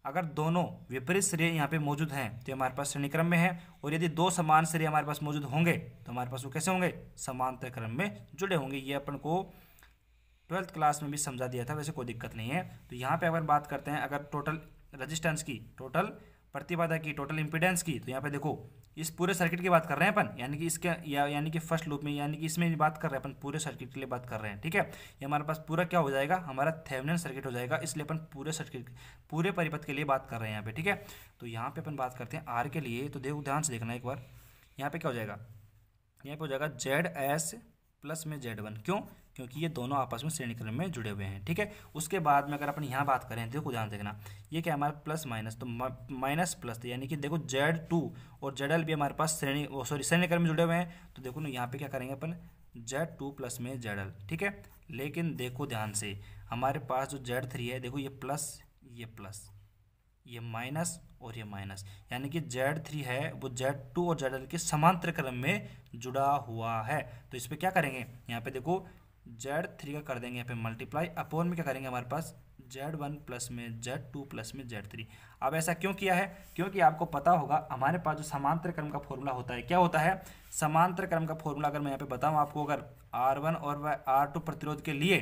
अगर दोनों विपरीत श्रेय यहाँ पे मौजूद हैं तो हमारे पास श्रेणी क्रम में है और यदि दो समान श्रेय हमारे पास मौजूद होंगे तो हमारे पास वो कैसे होंगे समांतर क्रम में जुड़े होंगे ये अपन को ट्वेल्थ क्लास में भी समझा दिया था वैसे कोई दिक्कत नहीं है तो यहाँ पर अगर बात करते हैं अगर टोटल रजिस्टेंस की टोटल प्रतिबाधा की टोटल इंपीडेंस की तो यहाँ पे देखो इस पूरे सर्किट की बात कर रहे हैं अपन यानी कि इसके या यानी कि फर्स्ट लूप में यानी कि इसमें बात कर रहे हैं अपन पूरे सर्किट के लिए बात कर रहे हैं ठीक है ये हमारे पास पूरा क्या हो जाएगा हमारा थेवनियन सर्किट हो जाएगा इसलिए अपन पूरे सर्किट पूरे परिपथ के लिए बात कर रहे हैं यहाँ पे ठीक है तो यहाँ पे अपन बात करते हैं आर के लिए तो देखो ध्यान से देखना एक बार यहाँ पे क्या हो जाएगा यहाँ पे हो जाएगा जेड एस प्लस में जेड वन क्यों क्योंकि ये दोनों आपस में श्रेणी क्रम में जुड़े हुए हैं ठीक है उसके बाद में अगर अपन यहाँ बात करें देखो ध्यान देखना ये क्या हमारा प्लस माइनस तो माइनस प्लस यानी कि देखो जेड टू और जेड एल भी हमारे पास श्रेणी सॉरी श्रेणी क्रम में जुड़े हुए हैं तो देखो ना यहाँ पे क्या करेंगे अपन जेड टू प्लस में जेड एल ठीक है लेकिन देखो ध्यान से हमारे पास जो जेड थ्री है देखो ये प्लस ये प्लस ये माइनस और ये माइनस यानी कि जेड थ्री है वो जेड टू और जेड एल के समांतर क्रम में जुड़ा हुआ है तो इस पर क्या करेंगे यहाँ पे देखो जेड थ्री का कर देंगे यहाँ पे मल्टीप्लाई अपोन में क्या करेंगे हमारे पास जेड वन प्लस में जेड टू प्लस में जेड थ्री अब ऐसा क्यों किया है क्योंकि आपको पता होगा हमारे पास जो समांतर क्रम का फॉर्मूला होता है क्या होता है समांतर क्रम का फॉर्मूला अगर मैं यहाँ पे बताऊँ आपको अगर आर वन और आर टू प्रतिरोध के लिए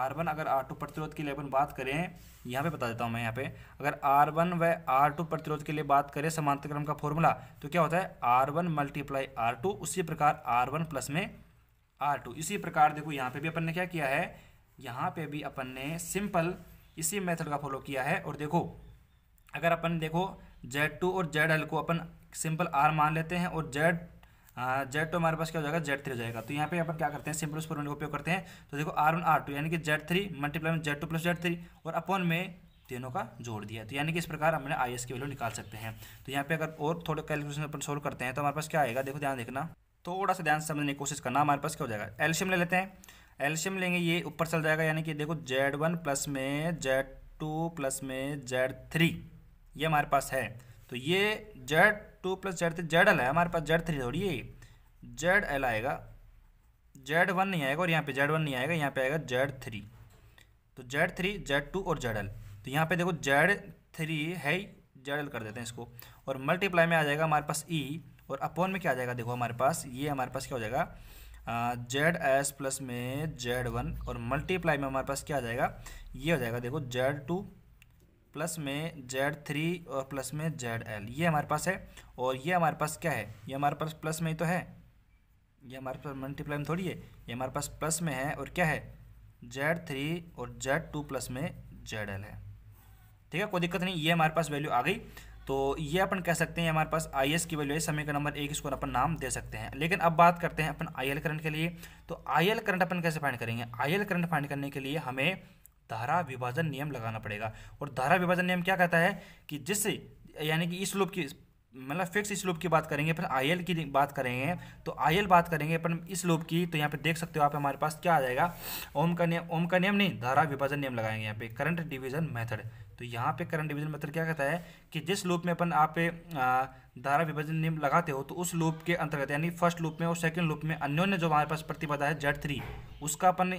आर वन अगर आर टू प्रतिरोध के लिए अपन बात करें यहाँ पे बता देता हूँ मैं यहाँ पे अगर आर वन व आर टू प्रतिरोध के लिए बात करें समांतर क्रम का फॉर्मूला तो क्या होता है R one multiply R two उसी प्रकार आर वन प्लस में आर टू इसी प्रकार देखो यहाँ पे भी अपन ने क्या किया है यहाँ पे भी अपन ने सिंपल इसी मेथड का फॉलो किया है और देखो अगर अपन देखो जेड टू और जेड एल को अपन सिंपल आर मान लेते हैं और जेड जेड टू हमारे पास क्या हो जाएगा जेड थ्री हो जाएगा तो यहाँ पे अपन क्या करते हैं सिंपल उस का उपयोग करते हैं तो देखो आर वन आर टू यानी कि जेड थ्री मल्टीप्लाई में Z two plus Z three और अपन में तीनों का जोड़ दिया तो यानी कि इस प्रकार हमने आई की वैल्यू निकाल सकते हैं तो यहाँ पे अगर और थोड़े कैलकुलेशन अपन सोल्व करते हैं तो हमारे पास क्या आएगा देखो ध्यान देखना थोड़ा सा ध्यान से समझने की कोशिश करना हमारे पास क्या हो जाएगा एल्शियम ले लेते हैं एल्शियम लेंगे ये ऊपर चल जाएगा यानी कि देखो जेड वन प्लस में जेड टू प्लस में जेड थ्री ये हमारे पास है तो ये Z two plus Z three Z L है हमारे पास जेड थ्री थोड़ी ये जेड एल आएगा जेड वन नहीं आएगा और यहाँ पे जेड वन नहीं आएगा यहाँ पे आएगा जेड थ्री तो जेड थ्री जेड टू और जेड एल तो यहाँ पे देखो जेड थ्री है ही जेड एल कर देते हैं इसको और मल्टीप्लाई में आ जाएगा हमारे पास ई e, और अपॉन में क्या आ जाएगा देखो हमारे पास ये हमारे पास क्या हो जाएगा जेड एस प्लस में जेड वन और मल्टीप्लाई में हमारे पास क्या आ जाएगा ये हो जाएगा देखो जेड टू प्लस में जेड थ्री और प्लस में जेड एल ये हमारे पास है और ये हमारे पास क्या है ये हमारे पास प्लस में ही तो है ये हमारे पास मल्टीप्लाई में थोड़ी है ये हमारे पास प्लस में है और क्या है जेड थ्री और जेड टू प्लस में जेड एल है ठीक है कोई दिक्कत नहीं ये हमारे पास वैल्यू आ गई तो ये अपन कह सकते हैं हमारे पास आई एस की वैल्यू है का नंबर एक इसको अपन नाम दे सकते हैं लेकिन अब बात करते हैं अपन आई एल करंट के लिए तो आई एल करंट अपन कैसे फाइंड करेंगे आई एल करंट फाइंड करने के लिए हमें धारा विभाजन नियम लगाना पड़ेगा और धारा विभाजन नियम क्या कहता है कि जिस यानी कि इस लूप की मतलब फिक्स इस लूप की बात करेंगे फिर आई की बात करेंगे तो आई बात करेंगे अपन इस लूप की तो यहाँ पे देख सकते हो आप हमारे पास क्या आ जाएगा ओम का नियम ओम का नियम नहीं धारा विभाजन नियम लगाएंगे यहाँ पे करंट डिवीजन मेथड तो यहाँ पे करंट डिवीजन मेथड क्या कहता है कि जिस लूप में अपन आप धारा विभाजन नियम लगाते हो तो उस लूप के अंतर्गत यानी फर्स्ट लूप में और सेकंड लूप में अन्योन्य जो हमारे पास प्रतिबाधा है जेड थ्री उसका अपन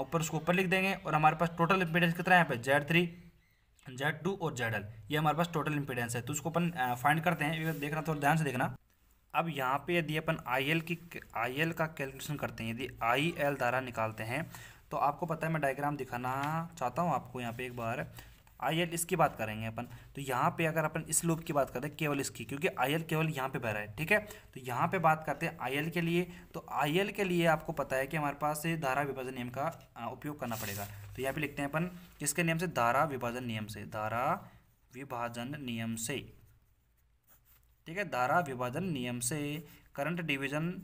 ऊपर उसको ऊपर लिख देंगे और हमारे पास टोटल इम्पीडेंस कितना है यहाँ पे जेड थ्री जेड टू और जेड एल ये हमारे पास टोटल इम्पीडेंस है तो उसको अपन फाइंड करते हैं देखना थोड़ा ध्यान से देखना अब यहाँ पे यदि अपन आई एल की आई एल का कैलकुलेशन करते हैं यदि आई एल धारा निकालते हैं तो आपको पता है मैं डायग्राम दिखाना चाहता हूँ आपको यहाँ पे एक बार आई एल इसकी बात करेंगे अपन तो यहाँ पे अगर अपन इस लूप की बात हैं केवल इसकी क्योंकि आई एल केवल यहाँ पे भरा है ठीक है तो यहाँ पे बात करते हैं आई एल के लिए तो आई एल के लिए आपको पता है कि हमारे पास धारा विभाजन नियम का उपयोग करना पड़ेगा तो यहाँ पे लिखते हैं अपन किसके नियम से धारा विभाजन नियम से धारा विभाजन नियम से ठीक है धारा विभाजन नियम से करंट डिविजन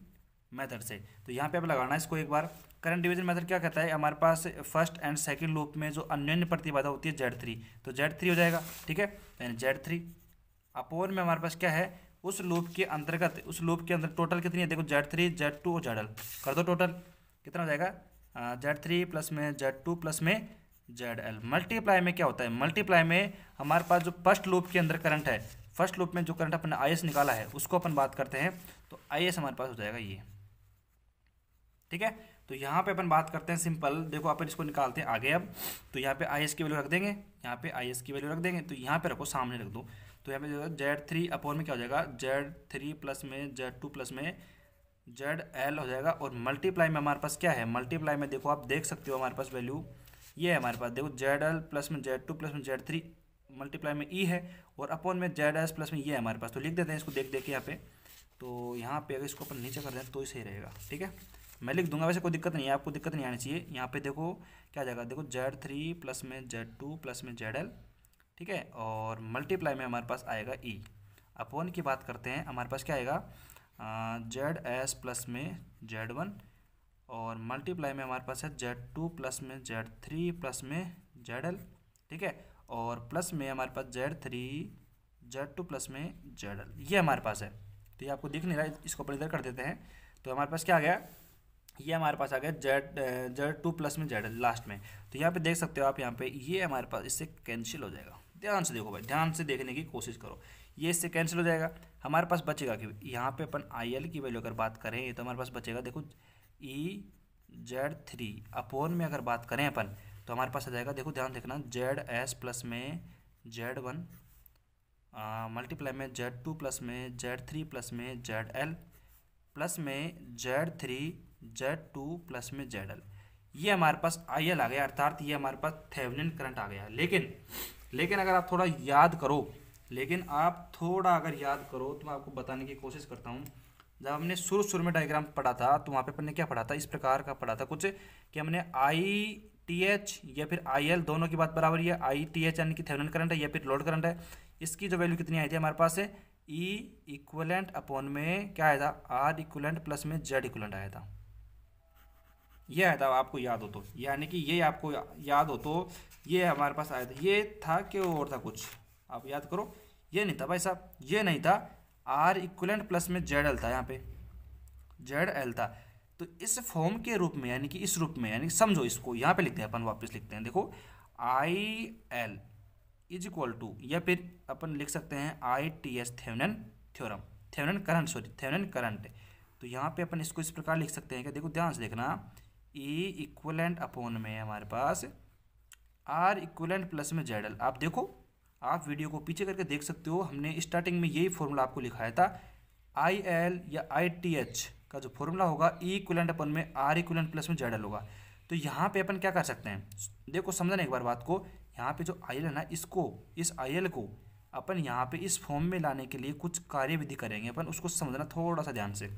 मेथड से तो यहाँ पे आप लगाना इसको एक बार करंट डिवीजन मेथड क्या कहता है हमारे पास फर्स्ट एंड सेकंड लूप में जो अन्य प्रतिबाधा होती है जेड थ्री तो जेड थ्री हो जाएगा ठीक है यानी जेड थ्री अपोन में हमारे पास क्या है उस लूप के अंतर्गत उस लूप के अंदर टोटल कितनी है देखो जेड थ्री जेड टू और जेड एल कर दो टोटल कितना हो जाएगा जेड थ्री प्लस में जेड टू प्लस में जेड एल मल्टीप्लाई में क्या होता है मल्टीप्लाई में हमारे पास जो फर्स्ट लूप के अंदर करंट है फर्स्ट लूप में जो करंट अपने आई निकाला है उसको अपन बात करते हैं तो आई हमारे पास हो जाएगा ये ठीक है तो यहाँ पे अपन बात करते हैं सिंपल देखो अपन इसको निकालते हैं आगे अब तो यहाँ पे आई की वैल्यू रख देंगे यहाँ पे आई की वैल्यू रख देंगे तो यहाँ पे रखो सामने रख दो तो यहाँ पे जेड थ्री अपोन में क्या हो जाएगा जेड थ्री प्लस में जेड टू प्लस में जेड एल हो जाएगा और मल्टीप्लाई में हमारे पास क्या है मल्टीप्लाई में देखो आप देख सकते हो हमारे पास वैल्यू ये है हमारे पास देखो जेड एल प्लस में जेड टू प्लस में जेड थ्री मल्टीप्लाई में ई e है और अपोन में जेड एस प्लस में ये है हमारे पास तो लिख देते हैं इसको देख देख के यहाँ पे तो यहाँ पे अगर इसको अपन नीचे कर दें तो ही सही रहेगा ठीक है मैं लिख दूंगा वैसे कोई दिक्कत नहीं है आपको दिक्कत नहीं आनी चाहिए यहाँ पे देखो क्या जाएगा देखो जेड थ्री प्लस में जेड टू प्लस में जेड एल ठीक है और मल्टीप्लाई में हमारे पास आएगा ई e। अपन की बात करते हैं हमारे पास क्या आएगा जेड एस प्लस में जेड वन और मल्टीप्लाई में हमारे पास है जेड टू प्लस में जेड थ्री प्लस में जेड एल ठीक है और प्लस में हमारे पास Z three Z two plus में जेड एल ये हमारे पास है तो ये आपको दिख नहीं रहा है इसको अपन इधर कर देते हैं तो हमारे पास क्या आ गया ये हमारे पास आ गया जेड जेड टू प्लस में जेड लास्ट में तो यहाँ पे देख सकते हो आप यहाँ पे ये हमारे पास इससे कैंसिल हो जाएगा ध्यान से देखो भाई ध्यान से देखने की कोशिश करो ये इससे कैंसिल हो जाएगा हमारे पास बचेगा कि यहाँ पे अपन आई एल की वैल्यू अगर बात करें तो हमारे पास बचेगा देखो ई जेड थ्री अपोन में अगर बात करें अपन तो हमारे पास आ जाएगा देखो ध्यान देखना जेड एस प्लस में जेड वन मल्टीप्लाई में जेड टू प्लस में जेड थ्री प्लस में जेड एल प्लस में Z three Z two plus में जेड एल ये हमारे पास आई एल आ गया अर्थात ये हमारे पास थेवनिन करंट आ गया लेकिन लेकिन अगर आप थोड़ा याद करो लेकिन आप थोड़ा अगर याद करो तो मैं आपको बताने की कोशिश करता हूँ जब हमने शुरू शुरू में डायग्राम पढ़ा था तो वहाँ पे अपने क्या पढ़ा था इस प्रकार का पढ़ा था कुछ कि हमने आई टी एच या फिर आई एल दोनों की बात बराबर है आई टी एच यानी कि थेवनिन करंट है या फिर लोड करंट है इसकी जो वैल्यू कितनी आई थी हमारे पास है ई इक्वलेंट अपॉन में क्या आया था आर इक्वलेंट प्लस में जेड इक्वलेंट आया था ये था आपको याद हो तो यानी कि ये आपको याद हो तो ये हमारे पास आया था ये था कि और था कुछ आप याद करो ये नहीं था भाई साहब ये नहीं था आर इक्वलेंट प्लस में जेड एल था यहाँ पे जेड एल था तो इस फॉर्म के रूप में यानी कि इस रूप में यानी समझो इसको यहाँ पे लिखते हैं अपन वापस लिखते हैं देखो I L is equal to या फिर अपन लिख सकते हैं I T S Thevenin theorem Thevenin current sorry Thevenin current तो यहाँ पे अपन इसको इस प्रकार लिख सकते हैं कि देखो ध्यान से देखना ए इक्वलेंट अपोन में है हमारे पास आर इक्वलेंट प्लस में जेड आप देखो आप वीडियो को पीछे करके देख सकते हो हमने स्टार्टिंग में यही फॉर्मूला आपको लिखाया था आई एल या आई टी एच का जो फॉर्मूला होगा ई इक्वलेंट अपन में आर इक्वलेंट प्लस में जेड होगा तो यहाँ पे अपन क्या कर सकते हैं देखो समझना एक बार बात को यहाँ पे जो आई एल है ना इसको इस आई एल को अपन यहाँ पे इस फॉर्म में लाने के लिए कुछ कार्य विधि करेंगे अपन उसको समझना थोड़ा सा ध्यान से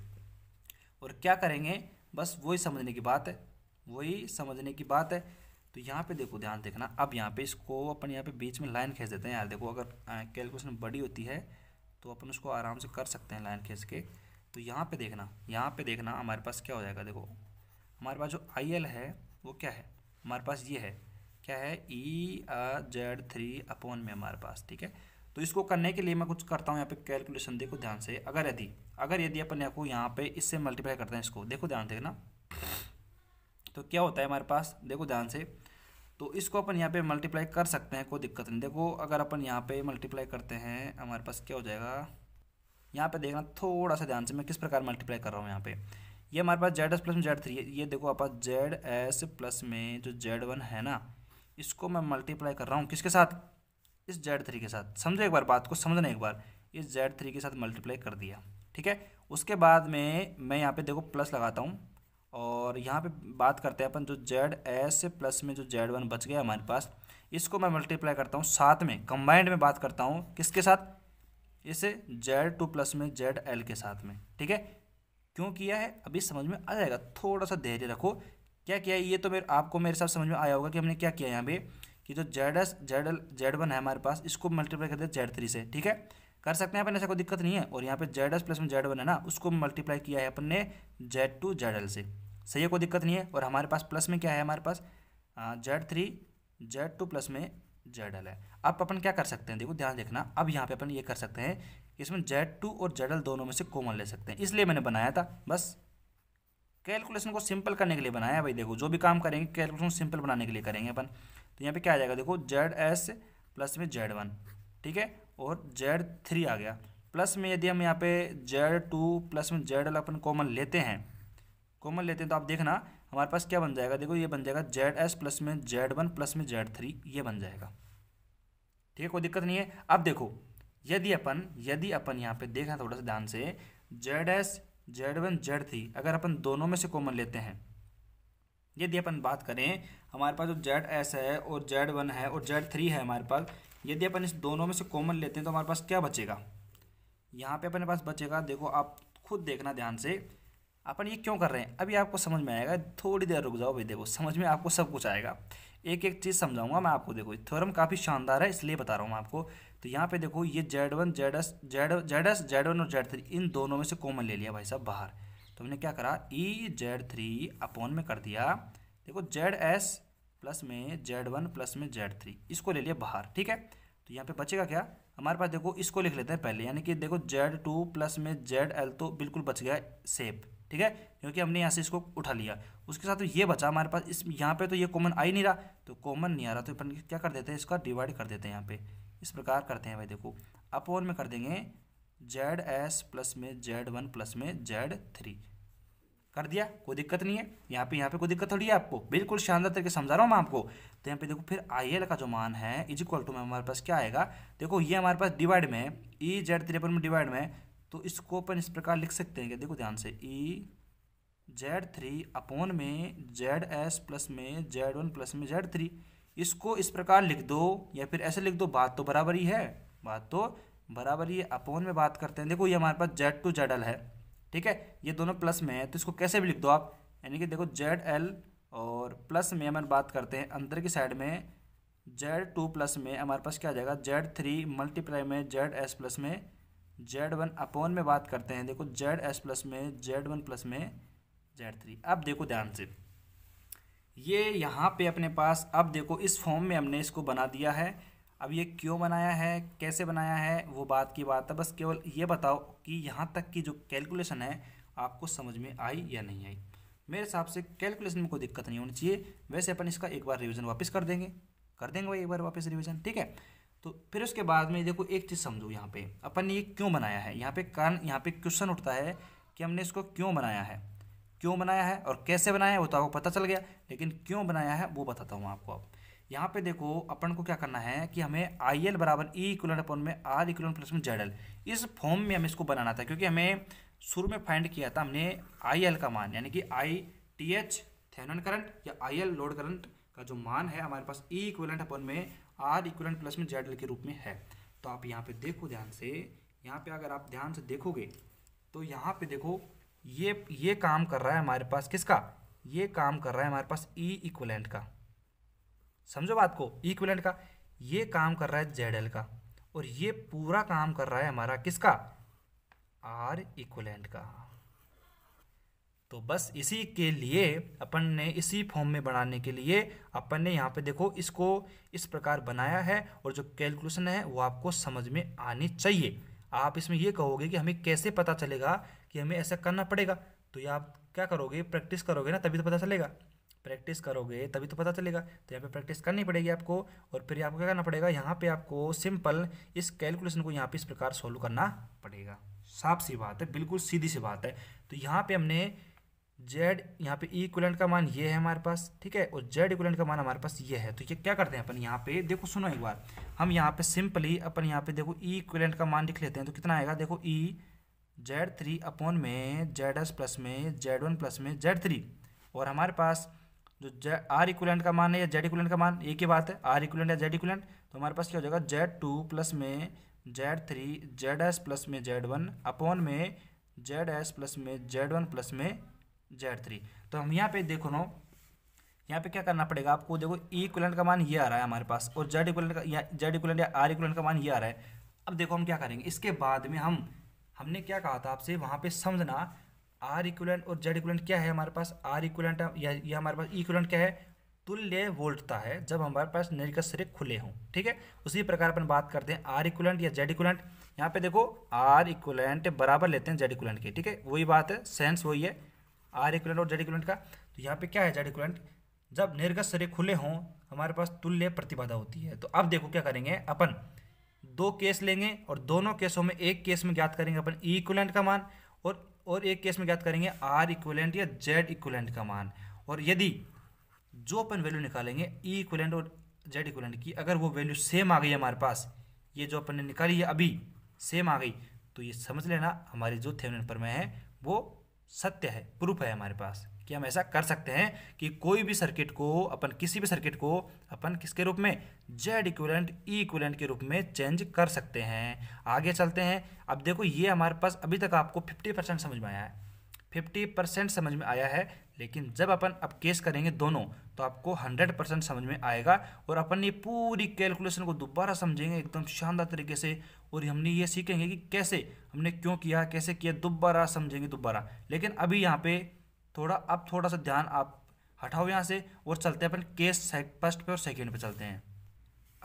और क्या करेंगे बस वही समझने की बात है वही समझने की बात है तो यहाँ पे देखो ध्यान देखना अब यहाँ पे इसको अपन यहाँ पे बीच में लाइन खींच देते हैं यार देखो अगर कैलकुलेशन बड़ी होती है तो अपन उसको आराम से कर सकते हैं लाइन खींच के तो यहाँ पे देखना यहाँ पे देखना हमारे पास क्या हो जाएगा देखो हमारे पास जो आई एल है वो क्या है हमारे पास ये है क्या है ई जेड थ्री अपोन में हमारे पास ठीक है तो इसको करने के लिए मैं कुछ करता हूँ यहाँ पे कैलकुलेशन देखो ध्यान से अगर यदि अगर यदि अपन यहाँ को यहाँ पे इससे मल्टीप्लाई करते हैं इसको देखो ध्यान से ना तो क्या होता है हमारे पास देखो ध्यान से तो इसको अपन यहाँ पे मल्टीप्लाई कर सकते हैं कोई दिक्कत नहीं देखो अगर अपन यहाँ पे मल्टीप्लाई करते हैं हमारे पास क्या हो जाएगा यहाँ पे देखना थोड़ा सा ध्यान से मैं किस प्रकार मल्टीप्लाई कर रहा हूँ यहाँ पे ये हमारे पास जेड एस प्लस में जेड थ्री है ये देखो आपका जेड एस प्लस में जो जेड वन है ना इसको मैं मल्टीप्लाई कर रहा हूँ किसके साथ इस जेड थ्री के साथ समझो एक बार बात को समझना एक बार इस जेड थ्री के साथ मल्टीप्लाई कर दिया ठीक है उसके बाद में मैं यहाँ पे देखो प्लस लगाता हूँ और यहाँ पे बात करते हैं अपन जो जेड एस प्लस में जो जेड वन बच गया हमारे पास इसको मैं मल्टीप्लाई करता हूँ साथ में कंबाइंड में बात करता हूँ किसके साथ इसे जेड टू प्लस में जेड एल के साथ में ठीक है क्यों किया है अभी समझ में आ जाएगा थोड़ा सा धैर्य रखो क्या किया ये तो मेरे आपको मेरे साथ समझ में आया होगा कि हमने क्या किया यहाँ पे ये जो Z S Z L Z one है हमारे पास इसको मल्टीप्लाई कर देते जेड थ्री से ठीक है कर सकते हैं अपन ऐसा कोई दिक्कत नहीं है और यहाँ पे जेड एस प्लस में जेड वन है ना उसको मल्टीप्लाई किया है अपन ने जेड टू जेड एल से सही है कोई दिक्कत नहीं है और हमारे पास प्लस में क्या है हमारे पास Z three Z two plus में जेड एल है अब अपन क्या कर सकते हैं देखो ध्यान देखना अब यहाँ पर अपन ये कर सकते हैं इसमें जेड टू और जेड एल दोनों में से कॉमन ले सकते हैं इसलिए मैंने बनाया था बस कैलकुलेशन को सिंपल करने के लिए बनाया है भाई देखो जो भी काम करेंगे कैलकुलेशन सिंपल बनाने के लिए करेंगे अपन तो यहाँ पे क्या आ जाएगा देखो जेड एस प्लस में जेड वन ठीक है और जेड थ्री आ गया प्लस में यदि हम यहाँ पे जेड टू प्लस में जेड अपन कॉमन लेते हैं कॉमन लेते हैं तो आप देखना हमारे पास क्या बन जाएगा देखो ये बन जाएगा जेड एस प्लस में जेड वन प्लस में जेड थ्री ये बन जाएगा ठीक है कोई दिक्कत नहीं है अब देखो यदि अपन यदि अपन यहाँ पे देखना थोड़ा सा ध्यान से Z S Z one Z three अगर अपन दोनों में से कॉमन लेते हैं यदि अपन बात करें हमारे पास जो जेड एस है और जेड वन है और जेड थ्री है हमारे पास यदि अपन इस दोनों में से कॉमन लेते हैं तो हमारे पास क्या बचेगा यहाँ पे अपने पास बचेगा देखो आप खुद देखना ध्यान से अपन ये क्यों कर रहे हैं अभी आपको समझ में आएगा थोड़ी देर रुक जाओ भाई देखो समझ में आपको सब कुछ आएगा एक एक चीज़ समझाऊंगा मैं आपको देखो थ्योरम काफ़ी शानदार है इसलिए बता रहा हूँ मैं आपको तो यहाँ पे देखो ये Z one Z S Z Z S Z one और जेड थ्री इन दोनों में से कॉमन ले लिया भाई साहब बाहर तो हमने क्या करा ई जेड थ्री अपॉन में कर दिया देखो जेड एस प्लस में जेड वन प्लस में जेड थ्री इसको ले लिया बाहर ठीक है तो यहाँ पे बचेगा क्या हमारे पास देखो इसको लिख लेते हैं पहले यानी कि देखो जेड टू प्लस में जेड एल तो बिल्कुल बच गया सेप ठीक है क्योंकि हमने यहाँ से इसको उठा लिया उसके साथ तो ये बचा हमारे पास इस यहाँ पे तो ये कॉमन आ ही नहीं रहा तो कॉमन नहीं आ रहा तो अपन क्या कर देते हैं इसका डिवाइड कर देते हैं यहाँ पे इस प्रकार करते हैं भाई देखो अपॉन में कर देंगे जेड एस प्लस में जेड वन प्लस में जेड थ्री कर दिया कोई दिक्कत नहीं है यहाँ पे यहाँ पे कोई दिक्कत थोड़ी है आपको बिल्कुल शानदार तरीके समझा रहा हूँ मैं आपको तो यहाँ पे देखो फिर आई एल का जो मान है इज इक्वल टू में हमारे पास क्या आएगा देखो ये हमारे पास डिवाइड में ई जेड थ्री अपन में डिवाइड में तो इसको अपन इस प्रकार लिख सकते हैं कि देखो ध्यान से ई जेड थ्री अपोन में जेड एस प्लस में जेड वन प्लस में जेड थ्री इसको इस प्रकार लिख दो या फिर ऐसे लिख दो बात तो बराबर ही है बात तो बराबर ये अपोन में बात करते हैं देखो ये हमारे पास जेड टू जेड एल है ठीक है ये दोनों प्लस में है तो इसको कैसे भी लिख दो आप यानी कि देखो जेड एल और प्लस में हमारे बात करते हैं अंदर की साइड में जेड टू प्लस में हमारे पास क्या आ जाएगा जेड थ्री मल्टीप्लाई में जेड एस प्लस में जेड वन अपोन में बात करते हैं देखो जेड एस प्लस में जेड वन प्लस में जेड थ्री अब देखो ध्यान से ये यहाँ पे अपने पास अब देखो इस फॉर्म में हमने इसको बना दिया है अब ये क्यों बनाया है कैसे बनाया है वो बात की बात है बस केवल ये बताओ कि यहाँ तक की जो कैलकुलेशन है आपको समझ में आई या नहीं आई मेरे हिसाब से कैलकुलेशन में कोई दिक्कत नहीं होनी चाहिए वैसे अपन इसका एक बार रिविज़न वापस कर देंगे कर देंगे भाई एक बार वापस रिविज़न ठीक है तो फिर उसके बाद में देखो एक चीज़ समझो यहाँ पे अपन ने ये क्यों बनाया है यहाँ पे कारण यहाँ पे क्वेश्चन उठता है कि हमने इसको क्यों बनाया है क्यों बनाया है और कैसे बनाया है वो तो आपको पता चल गया लेकिन क्यों बनाया है वो बताता हूँ आपको अब यहाँ पे देखो अपन को क्या करना है कि हमें आई एल बराबर ई इक्वलेंट अपन में आर इक्वलेंट प्लस में जेड एल इस फॉर्म में हमें इसको बनाना था क्योंकि हमें शुरू में फाइंड किया था हमने आई एल का मान यानी कि I T H Thevenin current या आई एल लोड करंट का जो मान है हमारे पास ई इक्वलेंट अपन में आर इक्वलेंट प्लस में जेड एल के रूप में है तो आप यहाँ पे देखो ध्यान से यहाँ पे अगर आप ध्यान से देखोगे तो यहाँ पे देखो ये ये काम कर रहा है हमारे पास किसका ये काम कर रहा है हमारे पास ई e इक्वलेंट का समझो बात को इक्विलेंट का ये काम कर रहा है जेड का और ये पूरा काम कर रहा है हमारा किसका आर इक्वलेंट का तो बस इसी के लिए अपन ने इसी फॉर्म में बनाने के लिए अपन ने यहाँ पे देखो इसको इस प्रकार बनाया है और जो कैलकुलेशन है वो आपको समझ में आनी चाहिए आप इसमें ये कहोगे कि हमें कैसे पता चलेगा कि हमें ऐसा करना पड़ेगा तो ये आप क्या करोगे प्रैक्टिस करोगे ना तभी तो पता चलेगा प्रैक्टिस करोगे तभी तो पता चलेगा तो यहाँ पे प्रैक्टिस करनी पड़ेगी आपको और फिर आपको क्या करना पड़ेगा यहाँ पे आपको सिंपल इस कैलकुलेशन को यहाँ पे इस प्रकार सॉल्व करना पड़ेगा साफ सी बात है बिल्कुल सीधी सी बात है तो यहाँ पे हमने जेड यहाँ पे इक्वलेंट का मान ये है हमारे पास ठीक है और जेड इक्वलेंट का मान हमारे पास ये है तो ये क्या करते हैं अपन यहाँ पे देखो सुनो एक बार हम यहाँ पे सिंपली अपन यहाँ पे देखो इक्वलेंट का मान लिख लेते हैं तो कितना आएगा देखो ई जेड थ्री अपॉन में जेड एस प्लस में जेड वन प्लस में जेड थ्री और हमारे पास जो जे आर इक्वलेंट का मान है या जेड इक्वलेंट का मान एक ही बात है आर इक्वलेंट या जेड इक्वलेंट तो हमारे पास क्या हो जाएगा जेड टू प्लस में Z three Z S plus में जेड वन अपॉन में जेड एस प्लस में जेड वन प्लस में जेड थ्री तो हम यहाँ पे देखो नो यहाँ पे क्या करना पड़ेगा आपको देखो ई e इक्वलेंट का मान ये आ रहा है हमारे पास और जेड इक्वलेंट का या जेड इक्वलेंट या आर इक्वलेंट का मान ये आ रहा है अब देखो हम क्या करेंगे इसके बाद में हम हमने क्या कहा था आपसे वहाँ पर समझना आर इक्वलेंट और जेड इक्वलेंट क्या है हमारे पास आर इक्वलेंट या हमारे पास इक्वलेंट e क्या है तुल्य वोल्टता है जब हमारे पास निर्गत सिरे खुले हों ठीक है उसी प्रकार अपन बात करते हैं आर इक्वलेंट या जेड इक्वलेंट यहाँ पे देखो आर इक्वलेंट बराबर लेते हैं जेड इक्वलेंट के ठीक है वही बात है सेंस वही है आर इक्वलेंट और जेड इक्वलेंट का तो यहाँ पे क्या है जेड इक्वलेंट जब निर्गत सिरे खुले हों हमारे पास तुल्य प्रतिबाधा होती है तो अब देखो क्या करेंगे अपन दो केस लेंगे और दोनों केसों में एक केस में ज्ञात करेंगे अपन ई e इक्वलेंट का मान और और एक केस में ज्ञात करेंगे आर इक्वलेंट या जेड इक्वलेंट का मान और यदि जो अपन वैल्यू निकालेंगे ई e इक्वलेंट और जेड इक्वलेंट की अगर वो वैल्यू सेम आ गई हमारे पास ये जो अपन ने निकाली है अभी सेम आ गई तो ये समझ लेना हमारी जो थेवनिन प्रमेय है वो सत्य है प्रूफ है हमारे पास कि हम ऐसा कर सकते हैं कि कोई भी सर्किट को अपन किसी भी सर्किट को अपन किसके रूप में जेड इक्वलेंट ई इक्वलेंट के रूप में चेंज कर सकते हैं आगे चलते हैं अब देखो ये हमारे पास अभी तक आपको फिफ्टी परसेंट समझ में आया है फिफ्टी परसेंट समझ में आया है लेकिन जब अपन अब केस करेंगे दोनों तो आपको हंड्रेड परसेंट समझ में आएगा और अपन ये पूरी कैलकुलेशन को दोबारा समझेंगे एकदम शानदार तरीके से और हमने ये सीखेंगे कि कैसे हमने क्यों किया कैसे किया दोबारा समझेंगे दोबारा लेकिन अभी यहाँ पे थोड़ा अब थोड़ा सा ध्यान आप हटाओ यहाँ से और चलते हैं अपन केस फर्स्ट पे और सेकेंड पे चलते हैं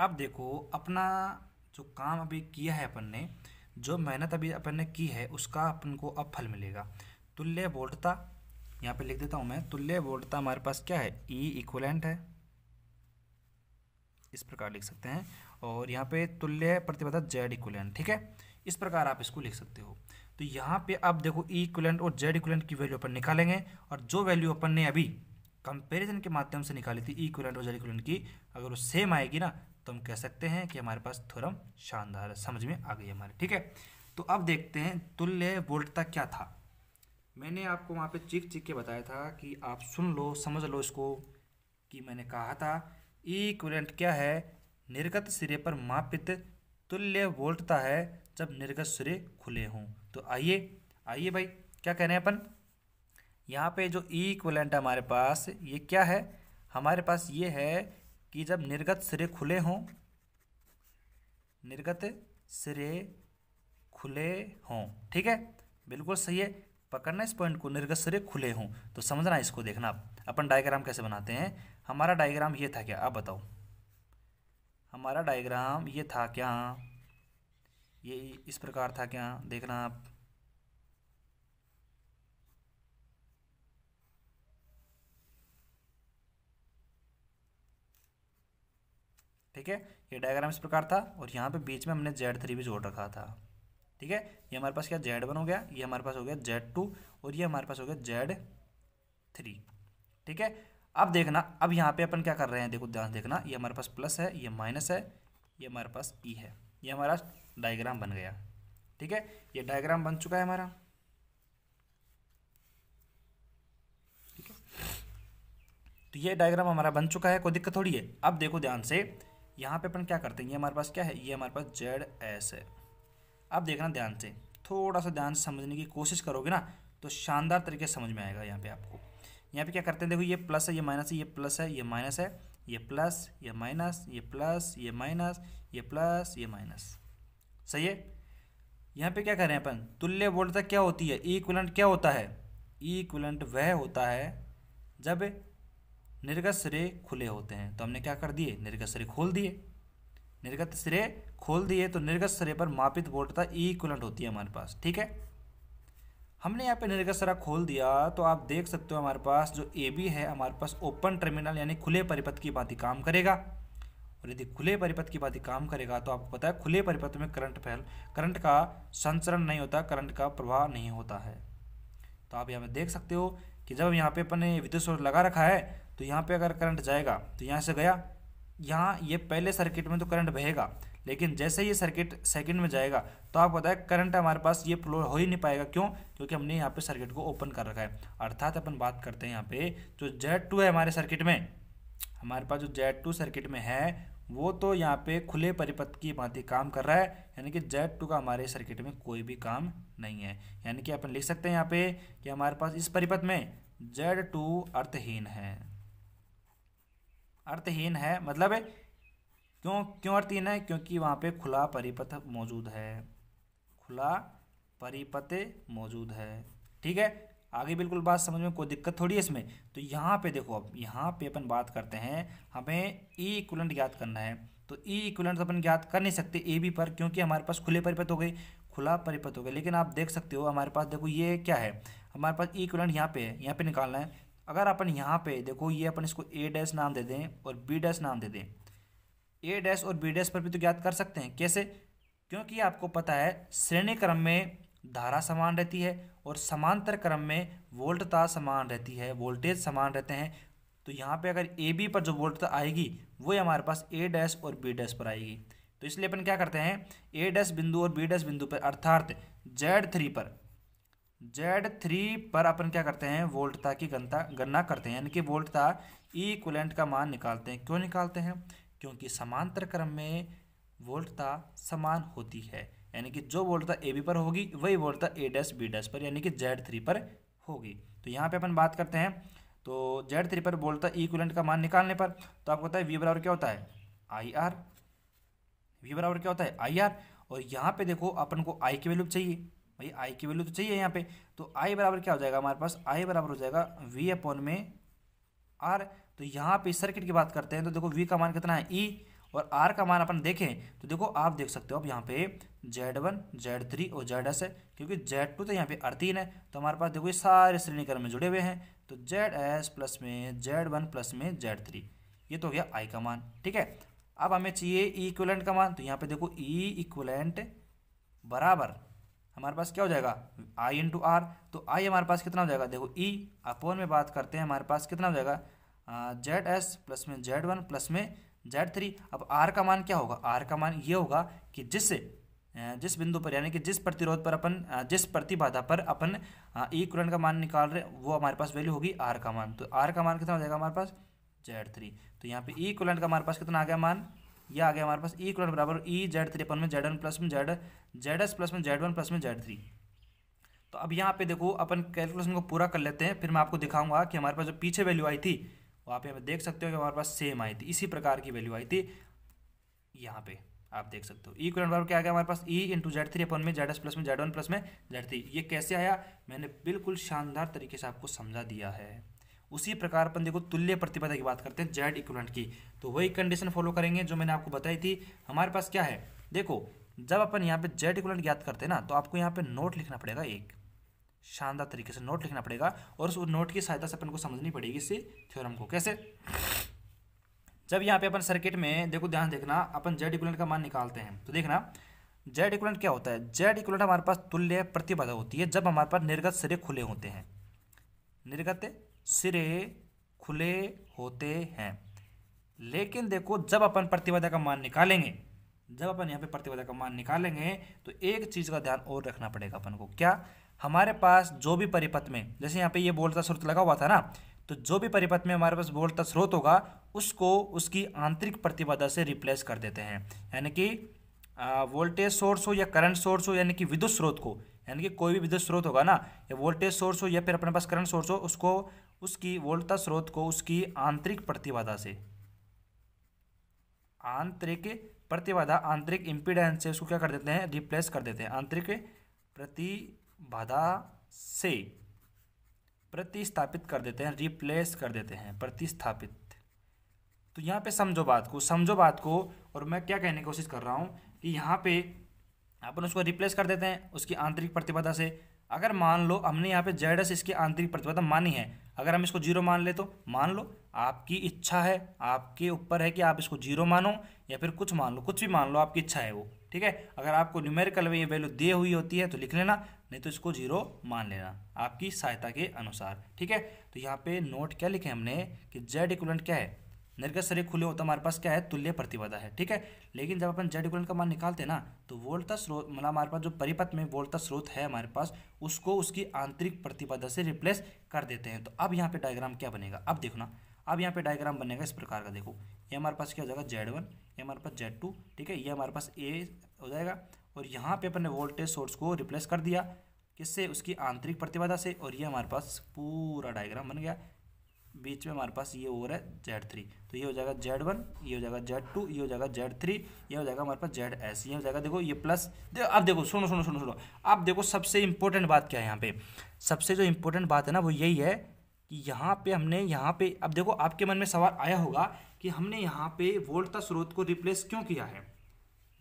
अब देखो अपना जो काम अभी किया है अपन ने जो मेहनत अभी अपन ने की है उसका अपन को अब फल मिलेगा तुल्य बोल्टता यहाँ पे लिख देता हूँ मैं तुल्य बोल्टता हमारे पास क्या है ई e इक्वलेंट है इस प्रकार लिख सकते हैं और यहाँ पे तुल्य प्रतिबद्ध जेड इक्वलेंट ठीक है इस प्रकार आप इसको लिख सकते हो तो यहाँ पे आप देखो ई e इक्वलेंट और जेड इक्वलेंट की वैल्यू अपन निकालेंगे और जो वैल्यू अपन ने अभी कंपैरिजन के माध्यम से निकाली थी ई e इक्वलेंट और जेड इक्वलेंट की अगर वो सेम आएगी ना तो हम कह सकते हैं कि हमारे पास थोड़ा शानदार है समझ में आ गई हमारे ठीक है तो अब देखते हैं तुल्य वोल्टता क्या था मैंने आपको वहाँ पर चीख चिख के बताया था कि आप सुन लो समझ लो इसको कि मैंने कहा था ई e इक्वलेंट क्या है निर्गत सिरे पर मापित तुल्य वोल्टता है जब निर्गत सूर्य खुले हों तो आइए आइए भाई क्या कह रहे हैं अपन यहाँ पे जो इक्वलेंट है हमारे पास ये क्या है हमारे पास ये है कि जब निर्गत सिरे खुले हों निर्गत सिरे खुले हों ठीक है बिल्कुल सही है पकड़ना इस पॉइंट को निर्गत सिरे खुले हों तो समझना इसको देखना आप अपन डायग्राम कैसे बनाते हैं हमारा डायग्राम ये था क्या आप बताओ हमारा डायग्राम ये था क्या ये इस प्रकार था क्या देखना आप ठीक है ये डायग्राम इस प्रकार था और यहाँ पे बीच में हमने जेड थ्री भी जोड़ रखा था ठीक है ये हमारे पास क्या जेड वन हो गया ये हमारे पास हो गया जेड टू और ये हमारे पास हो गया जेड थ्री ठीक है अब देखना अब यहाँ पे अपन क्या कर रहे हैं देखो ध्यान देखना ये हमारे पास प्लस है ये माइनस है ये हमारे पास ई e है ये हमारा डायग्राम बन गया ठीक है ये डायग्राम बन चुका है हमारा ठीक है तो ये डायग्राम हमारा बन चुका है कोई दिक्कत थोड़ी है अब देखो ध्यान से यहाँ पे अपन क्या करते हैं ये हमारे पास क्या है ये हमारे पास जेड एस है अब देखना ध्यान से थोड़ा सा ध्यान समझने की कोशिश करोगे ना तो शानदार तरीके से समझ में आएगा यहाँ पे आपको यहाँ पे क्या करते हैं देखो ये प्लस है ये माइनस है ये प्लस है ये माइनस है ये प्लस ये माइनस ये प्लस ये माइनस ये प्लस ये माइनस सही है यहाँ पे क्या कर रहे हैं अपन तुल्य वोल्टता क्या होती है इक्वलेंट क्या होता है इक्वलेंट वह होता है जब निर्गत सिरे खुले होते हैं तो हमने क्या कर दिए निर्गत सिरे खोल दिए निर्गत सिरे खोल दिए तो निर्गत सिरे पर मापित वोल्टता इक्वलेंट होती है हमारे पास ठीक है हमने यहाँ पे निर्गत सिरा खोल दिया तो आप देख सकते हो हमारे पास जो ए बी है हमारे पास ओपन टर्मिनल यानी खुले परिपथ की बात काम करेगा और यदि खुले परिपथ की बात काम करेगा तो आपको पता है खुले परिपथ में करंट फैल करंट का संचरण नहीं होता करंट का प्रवाह नहीं होता है तो आप यहाँ पे देख सकते हो कि जब यहाँ पे अपने विद्युत स्रोत लगा रखा है तो यहाँ पे अगर करंट जाएगा तो यहाँ से गया यहाँ ये पहले सर्किट में तो करंट बहेगा लेकिन जैसे ये सर्किट सेकंड में जाएगा तो आपको पता है करंट हमारे पास ये फ्लो हो ही नहीं पाएगा क्यों क्योंकि हमने यहाँ पे सर्किट को ओपन कर रखा है अर्थात अपन बात करते हैं यहाँ पे जो जेड टू है हमारे सर्किट में हमारे पास जो जेड टू सर्किट में है वो तो यहाँ पे खुले परिपथ की भांति काम कर रहा है यानी कि जेड टू का हमारे सर्किट में कोई भी काम नहीं है यानी कि अपन लिख सकते हैं यहाँ पे कि हमारे पास इस परिपथ में जेड टू अर्थहीन है अर्थहीन है मतलब है क्यों क्यों अर्थहीन है क्योंकि वहाँ पे खुला परिपथ मौजूद है खुला परिपथ मौजूद है ठीक है आगे बिल्कुल बात समझ में कोई दिक्कत थोड़ी है इसमें तो यहाँ पे देखो अब यहाँ पे अपन बात करते हैं हमें ई इक्वलेंट ज्ञात करना है तो ई इक्वलेंट अपन ज्ञात कर नहीं सकते ए बी पर क्योंकि हमारे पास खुले परिपथ हो गए खुला परिपथ हो गया लेकिन आप देख सकते हो हमारे पास देखो ये क्या है हमारे पास ई इक्वलेंट यहाँ पे है यहाँ पर निकालना है अगर अपन यहाँ पे देखो ये अपन इसको ए डैश नाम दे दें और बी डैश नाम दे दें ए डैश और बी डैश पर भी तो ज्ञात कर सकते हैं कैसे क्योंकि आपको पता है श्रेणी क्रम में धारा समान रहती है और समांतर क्रम में वोल्टता समान रहती है वोल्टेज समान रहते हैं तो यहाँ पे अगर ए बी पर जो वोल्टता आएगी वो हमारे पास ए डैश और बी डैश पर आएगी तो इसलिए अपन क्या करते हैं ए डैश बिंदु और बी डैश बिंदु पर अर्थात जेड थ्री पर जेड थ्री पर अपन क्या करते हैं वोल्टता की गणता गणना करते हैं यानी कि वोल्टता कुलेंट का मान निकालते हैं क्यों निकालते हैं क्योंकि समांतर क्रम में वोल्टता समान होती है यानी कि जो वोल्टता ए बी पर होगी वही वोल्टता ए डैश बी डैश पर यानी कि जेड थ्री पर होगी तो यहाँ पे अपन बात करते हैं तो जेड थ्री पर वोल्टता इक्वलेंट का मान निकालने पर तो आपको पता है वी बराबर क्या होता है आई आर वी बराबर क्या होता है आई आर और यहाँ पे देखो अपन को आई की वैल्यू चाहिए भाई आई की वैल्यू तो चाहिए यहाँ पे तो आई बराबर क्या हो जाएगा हमारे पास आई बराबर हो जाएगा वी अपॉन में आर तो यहाँ पे सर्किट की बात करते हैं तो देखो वी का मान कितना है ई e, और आर का मान अपन देखें तो देखो आप देख सकते हो अब यहाँ पे जेड वन जेड थ्री और जेड एस है क्योंकि जेड टू तो यहाँ पे आर तीन है तो हमारे पास देखो ये सारे श्रेणीकरण में जुड़े हुए हैं तो जेड एस प्लस में जेड वन प्लस में जेड थ्री ये तो हो गया आई का मान ठीक है अब हमें चाहिए ई इक्वलेंट का मान तो यहाँ पे देखो ई e इक्वलेंट बराबर हमारे पास क्या हो जाएगा आई इंटू आर तो आई हमारे पास कितना हो जाएगा देखो ई e, अपोन में बात करते हैं हमारे पास कितना हो जाएगा जेड एस प्लस में जेड वन प्लस में जेड थ्री अब आर का मान क्या होगा आर का मान ये होगा कि जिस जिस बिंदु पर यानी कि जिस प्रतिरोध पर अपन जिस प्रतिबाधा पर अपन ई कुरंट का मान निकाल रहे वो हमारे पास वैल्यू होगी आर का मान तो आर का मान कितना हो जाएगा हमारे पास जेड थ्री तो यहाँ पे ई कुरंट का हमारे पास कितना आ गया मान ये आ गया हमारे पास ई कुरंट बराबर ई जेड थ्री अपन में जेड वन प्लस में जेड जेड एस प्लस में जेड वन प्लस में जेड थ्री तो अब यहाँ पे देखो अपन कैलकुलेशन को पूरा कर लेते हैं फिर मैं आपको दिखाऊंगा कि हमारे पास जो पीछे वैल्यू आई थी वो आप देख सकते हो कि हमारे पास सेम आई थी इसी प्रकार की वैल्यू आई थी यहाँ पे आप देख सकते हो ई क्वेंट बराबर क्या आ गया हमारे पास E into Z three upon में जेड एस प्लस में जेड वन प्लस में जेड थ्री ये कैसे आया मैंने बिल्कुल शानदार तरीके से आपको समझा दिया है उसी प्रकार अपन देखो तुल्य प्रतिपदा की बात करते हैं जेड इक्वलेंट की तो वही कंडीशन फॉलो करेंगे जो मैंने आपको बताई थी हमारे पास क्या है देखो जब अपन यहाँ पे जेड इक्वलेंट याद करते हैं ना तो आपको यहाँ पे नोट लिखना पड़ेगा एक शानदार तरीके से नोट लिखना पड़ेगा और उस नोट की सहायता से अपन को समझनी पड़ेगी इसी थ्योरम को कैसे जब यहाँ पे अपन सर्किट में देखो ध्यान देखना अपन जेड इक्वलेंट का मान निकालते हैं तो देखना जेड इक्वलेंट क्या होता है जेड इक्वलेंट हमारे पास तुल्य प्रतिबाधा होती है जब हमारे पास निर्गत सिरे खुले होते हैं निर्गत सिरे खुले होते हैं लेकिन देखो जब अपन प्रतिबाधा का मान निकालेंगे जब अपन यहाँ पे प्रतिबाधा का मान निकालेंगे तो एक चीज़ का ध्यान और रखना पड़ेगा अपन को क्या हमारे पास जो भी परिपथ में जैसे यहाँ पे ये बोलता स्रोत लगा हुआ था ना तो जो भी परिपथ में हमारे पास बोलता स्रोत होगा उसको उसकी आंतरिक प्रतिबाधा से रिप्लेस कर देते हैं यानी कि वोल्टेज सोर्स हो या करंट सोर्स हो यानी कि विद्युत स्रोत को यानी कि कोई भी विद्युत स्रोत होगा ना या वोल्टेज सोर्स हो या फिर अपने पास करंट सोर्स हो उसको उसकी वोल्टता स्रोत को उसकी आंतरिक प्रतिबाधा से आंतरिक प्रतिबाधा आंतरिक इम्पीडेंस से उसको क्या कर देते हैं रिप्लेस कर देते हैं आंतरिक प्रति बाधा से प्रतिस्थापित कर देते हैं रिप्लेस कर देते हैं प्रतिस्थापित तो यहाँ पे समझो बात को समझो बात को और मैं क्या कहने की कोशिश कर रहा हूँ कि यहाँ पे अपन उसको रिप्लेस कर देते हैं उसकी आंतरिक प्रतिबाधा से अगर मान लो हमने यहाँ पे जेड एस इसकी आंतरिक प्रतिबाधा मानी है अगर हम इसको जीरो मान ले तो मान लो आपकी इच्छा है आपके ऊपर है कि आप इसको जीरो मानो या फिर कुछ मान लो कुछ भी मान लो आपकी इच्छा है वो ठीक है अगर आपको न्यूमेरिकल में ये वैल्यू दे हुई होती है तो लिख लेना नहीं तो इसको जीरो मान लेना आपकी सहायता के अनुसार ठीक है तो यहाँ पे नोट क्या लिखे हमने कि जेड इक्वलेंट क्या है निर्गत सरे खुले होता हमारे पास क्या है तुल्य प्रतिबाधा है ठीक है लेकिन जब अपन जेड इक्वलेंट का मान निकालते हैं ना तो वोल्टा स्रोत मतलब हमारे पास जो परिपथ में वोल्टा स्रोत है हमारे पास उसको उसकी आंतरिक प्रतिबाधा से रिप्लेस कर देते हैं तो अब यहाँ पे डायग्राम क्या बनेगा अब देखना अब यहाँ पे डायग्राम बनेगा इस प्रकार का देखो ये हमारे पास क्या हो जाएगा जेड वन ये हमारे पास जेड टू ठीक है ये हमारे पास ए हो जाएगा और यहाँ पे अपने वोल्टेज सोर्स को रिप्लेस कर दिया किससे उसकी आंतरिक प्रतिबाधा से और ये हमारे पास पूरा डायग्राम बन गया बीच में हमारे पास ये ओवर है जेड थ्री तो ये हो जाएगा जेड वन ये हो जाएगा जेड टू ये हो जाएगा जेड थ्री ये हो जाएगा हमारे पास जेड एस ये हो जाएगा देखो ये प्लस देखो अब देखो सुनो सुनो सुनो सुनो अब देखो सबसे इम्पोर्टेंट बात क्या है यहाँ पे सबसे जो इम्पोर्टेंट बात है ना वो यही है कि यहाँ पे हमने यहाँ पे अब देखो आपके मन में सवाल आया होगा कि हमने यहाँ पे वोल्ट स्रोत को रिप्लेस क्यों किया है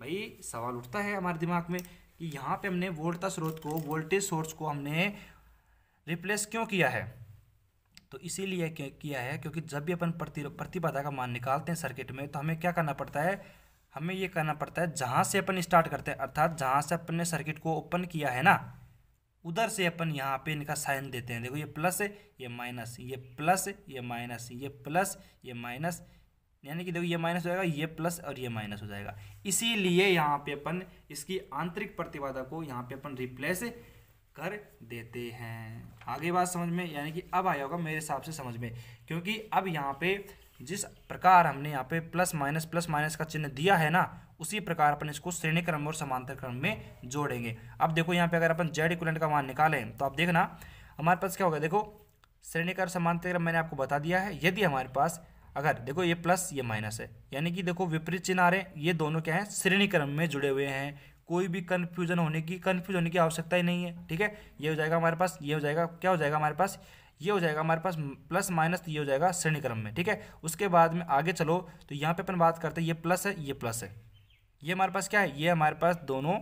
भाई सवाल उठता है हमारे दिमाग में कि यहाँ पे हमने वोल्टा स्रोत को वोल्टेज सोर्स को हमने रिप्लेस क्यों किया है तो इसीलिए किया है क्योंकि जब भी अपन प्रति प्रतिबाधा का मान निकालते हैं सर्किट में तो हमें क्या करना पड़ता है हमें ये करना पड़ता है जहाँ से अपन स्टार्ट करते हैं अर्थात जहाँ से अपन ने सर्किट को ओपन किया है ना उधर से अपन यहाँ पे इनका साइन देते हैं देखो ये प्लस है ये माइनस ये प्लस ये माइनस ये प्लस ये माइनस यानी कि देखो ये माइनस हो जाएगा ये प्लस और ये माइनस हो जाएगा इसीलिए यहाँ पे अपन इसकी आंतरिक प्रतिबाधा को यहाँ पे अपन रिप्लेस कर देते हैं आगे बात समझ में यानी कि अब आया होगा मेरे हिसाब से समझ में क्योंकि अब यहाँ पे जिस प्रकार हमने यहाँ पे प्लस माइनस प्लस माइनस का चिन्ह दिया है ना उसी प्रकार अपन इसको श्रेणी क्रम और समांतर क्रम में जोड़ेंगे अब देखो यहाँ पे अगर अपन जेड इक्वलेंट का मान निकालें तो आप देखना हमारे पास क्या होगा देखो श्रेणी क्रम समांतर क्रम मैंने आपको बता दिया है यदि हमारे पास अगर देखो ये प्लस ये माइनस है यानी कि देखो विपरीत चिन्ह आ रहे हैं ये दोनों क्या है श्रेणी क्रम में जुड़े हुए हैं कोई भी कन्फ्यूजन होने की कन्फ्यूज होने की आवश्यकता ही नहीं है ठीक है ये हो जाएगा हमारे पास ये हो जाएगा क्या हो जाएगा हमारे पास ये हो जाएगा हमारे पास प्लस माइनस ये हो जाएगा श्रेणी क्रम में ठीक है उसके बाद में आगे चलो तो यहाँ पे अपन बात करते हैं ये प्लस है ये प्लस है ये हमारे पास क्या है ये हमारे पास दोनों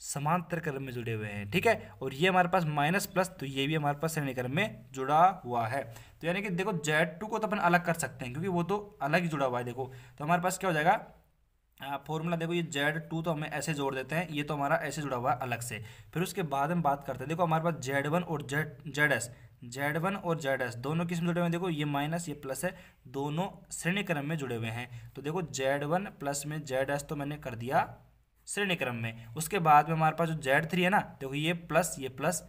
समांतर क्रम में जुड़े हुए हैं ठीक है और ये हमारे पास माइनस प्लस तो ये भी हमारे पास श्रेणी क्रम में जुड़ा हुआ है तो यानी कि देखो जेड टू को तो अपन अलग कर सकते हैं क्योंकि वो तो अलग ही जुड़ा हुआ है देखो तो हमारे पास क्या हो जाएगा फॉर्मूला देखो ये जेड टू तो हमें ऐसे जोड़ देते हैं ये तो हमारा ऐसे जुड़ा हुआ है अलग से फिर उसके बाद हम बात करते हैं देखो हमारे पास जेड वन और Z Z S Z one और जेड एस दोनों किस्म जुड़े हुए हैं देखो ये माइनस ये प्लस है दोनों श्रेणी क्रम में जुड़े हुए हैं तो देखो जेड वन प्लस में जेड एस तो मैंने कर दिया श्रेणी क्रम में उसके बाद में हमारे पास जो जेड थ्री है ना देखो ये प्लस ये प्लस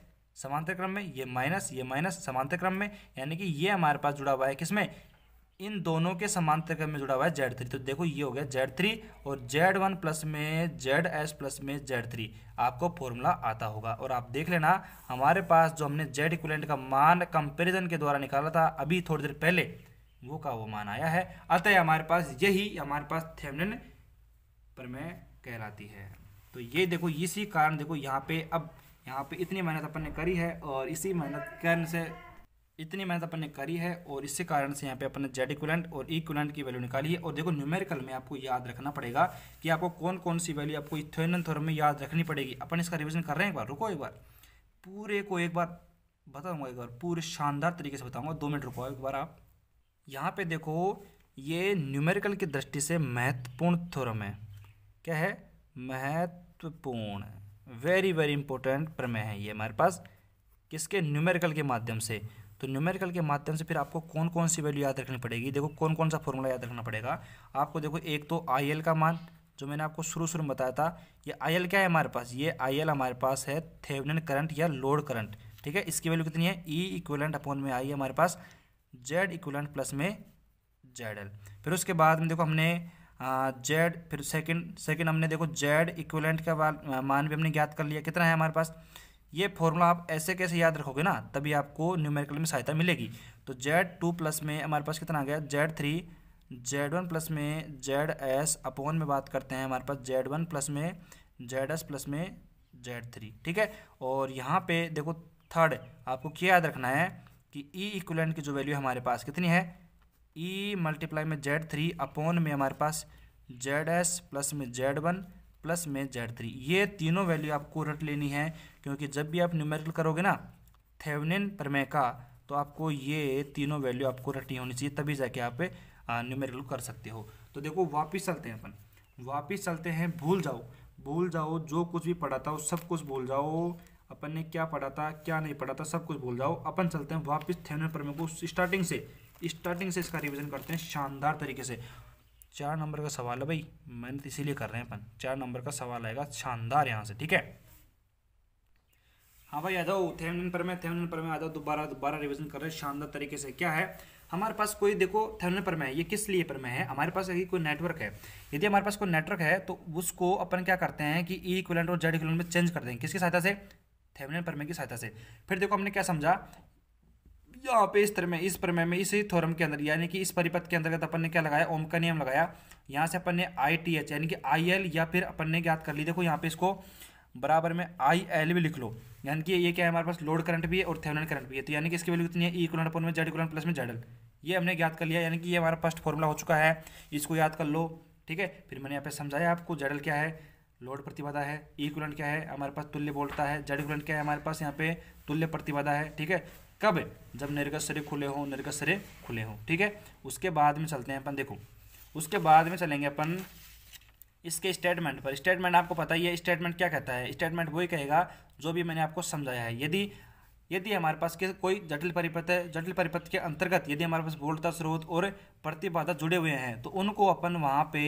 समांतर क्रम में ये माइनस ये माइनस समांतर क्रम में यानी कि ये हमारे पास जुड़ा हुआ है किसमें इन दोनों के समांतर क्रम में जुड़ा हुआ है जेड थ्री तो देखो ये हो गया जेड थ्री और जेड वन प्लस में जेड एस प्लस में जेड थ्री आपको फॉर्मूला आता होगा और आप देख लेना हमारे पास जो हमने जेड इक्वलेंट का मान कंपेरिजन के द्वारा निकाला था अभी थोड़ी देर पहले वो का वो मान आया है अतः हमारे पास यही हमारे पास पर प्रमेय कहलाती है तो ये देखो इसी कारण देखो यहाँ पे अब यहाँ पे इतनी मेहनत अपन ने करी है और इसी मेहनत कारण से इतनी मेहनत अपन ने करी है और इसी कारण से यहाँ पे अपन ने जेड इक्वलेंट और इक्वलेंट की वैल्यू निकाली है और देखो न्यूमेरिकल में आपको याद रखना पड़ेगा कि आपको कौन कौन सी वैल्यू आपको इथेनन थोरम में याद रखनी पड़ेगी अपन इसका रिविजन कर रहे हैं एक बार रुको एक बार पूरे को एक बार बताऊँगा एक बार पूरे शानदार तरीके से बताऊँगा दो मिनट रुको एक बार आप यहाँ पर देखो ये न्यूमेरिकल की दृष्टि से महत्वपूर्ण थोरम है क्या है महत्वपूर्ण वेरी वेरी इंपॉर्टेंट प्रमेय है ये हमारे पास किसके न्यूमेरिकल के माध्यम से तो न्यूमेरिकल के माध्यम से फिर आपको कौन कौन सी वैल्यू याद रखनी पड़ेगी देखो कौन कौन सा फॉर्मूला याद रखना पड़ेगा आपको देखो एक तो आई का मान जो मैंने आपको शुरू शुरू में बताया था ये आई क्या है हमारे पास ये आई हमारे पास है थेवनिन करंट या लोड करंट ठीक है इसकी वैल्यू कितनी है ई इक्वलेंट अपॉन में आई हमारे पास जेड इक्वलेंट प्लस में जेड एल फिर उसके बाद में देखो हमने जेड हाँ, फिर सेकंड सेकंड हमने देखो जेड इक्वलेंट का मान भी हमने ज्ञात कर लिया कितना है हमारे पास ये फॉर्मूला आप ऐसे कैसे याद रखोगे ना तभी आपको न्यूमेरिकल में सहायता मिलेगी तो जेड टू प्लस में हमारे पास कितना आ गया Z three Z one plus में जेड एस अपोन में बात करते हैं हमारे पास जेड वन प्लस में जेड एस प्लस में जेड थ्री ठीक है और यहाँ पे देखो थर्ड आपको क्या याद रखना है कि ई e इक्वलेंट की जो वैल्यू हमारे पास कितनी है ई e मल्टीप्लाई में जेड थ्री अपोन में हमारे पास जेड एस प्लस में जेड वन प्लस में जेड थ्री ये तीनों वैल्यू आपको रट लेनी है क्योंकि जब भी आप न्यूमेरिकल करोगे ना थेवनिन प्रमेय का तो आपको ये तीनों वैल्यू आपको रटनी होनी चाहिए तभी जाके आप न्यूमेरिकल कर सकते हो तो देखो वापिस चलते हैं अपन वापिस चलते हैं भूल जाओ भूल जाओ जो कुछ भी पढ़ा था सब कुछ भूल जाओ अपन ने क्या पढ़ा था क्या नहीं पढ़ा था सब कुछ भूल जाओ अपन चलते हैं वापिस थेवन प्रमेय को स्टार्टिंग से स्टार्टिंग से इसका रिविजन करते हैं शानदार तरीके से चार नंबर का सवाल है भाई मेहनत इसीलिए कर रहे हैं अपन चार नंबर का सवाल आएगा शानदार यहाँ से ठीक है हाँ भाई आ जाओ थेमनिन पर में थेमनिन पर में आ जाओ दोबारा दोबारा रिविजन कर रहे हैं शानदार तरीके से क्या है हमारे पास कोई देखो थेमनिन पर में ये किस लिए पर में है हमारे पास यदि कोई नेटवर्क है यदि हमारे पास कोई नेटवर्क है तो उसको अपन क्या करते हैं कि ई e इक्वलेंट और जेड इक्वलेंट में चेंज कर देंगे किसकी सहायता से थेमनिन परमे की सहायता से फिर देखो हमने क्या समझा यहाँ पे इस तरह में इस प्रमेय में इसी थोरम के अंदर यानी कि इस परिपथ के अंतर्गत अपन ने क्या लगाया ओम का नियम लगाया यहाँ से अपन ने आई टी एच यानी कि आई एल या फिर अपन ने ज्ञात कर ली देखो यहाँ पे इसको बराबर में आई एल भी लिख लो यानी कि ये क्या है हमारे पास लोड करंट भी है और थेवनन करंट भी है तो यानी कि इसकी वैल्यू कितनी है ई कुलन अपन में जेड कुलन प्लस में जेडल ये हमने ज्ञात कर लिया यानी कि ये हमारा फर्स्ट फॉर्मूला हो चुका है इसको याद कर लो ठीक है फिर मैंने यहाँ पे समझाया आपको जेडल क्या है लोड प्रतिबाधा है ई e कुलन क्या है हमारे पास तुल्य बोलता है जेड कुलन क्या है हमारे पास यहाँ पे तुल्य प्रतिबाधा है ठीक है कब जब निर्गत शरीर खुले हो निर्गत शरीर खुले हो ठीक है उसके बाद में चलते हैं अपन देखो उसके बाद में चलेंगे अपन इसके स्टेटमेंट पर स्टेटमेंट आपको पता ही है स्टेटमेंट क्या कहता है स्टेटमेंट वही कहेगा जो भी मैंने आपको समझाया है यदि यदि हमारे पास के कोई जटिल परिपथ है जटिल परिपथ के अंतर्गत यदि हमारे पास वोल्टता स्रोत और प्रतिबाधा जुड़े हुए हैं तो उनको अपन वहाँ पे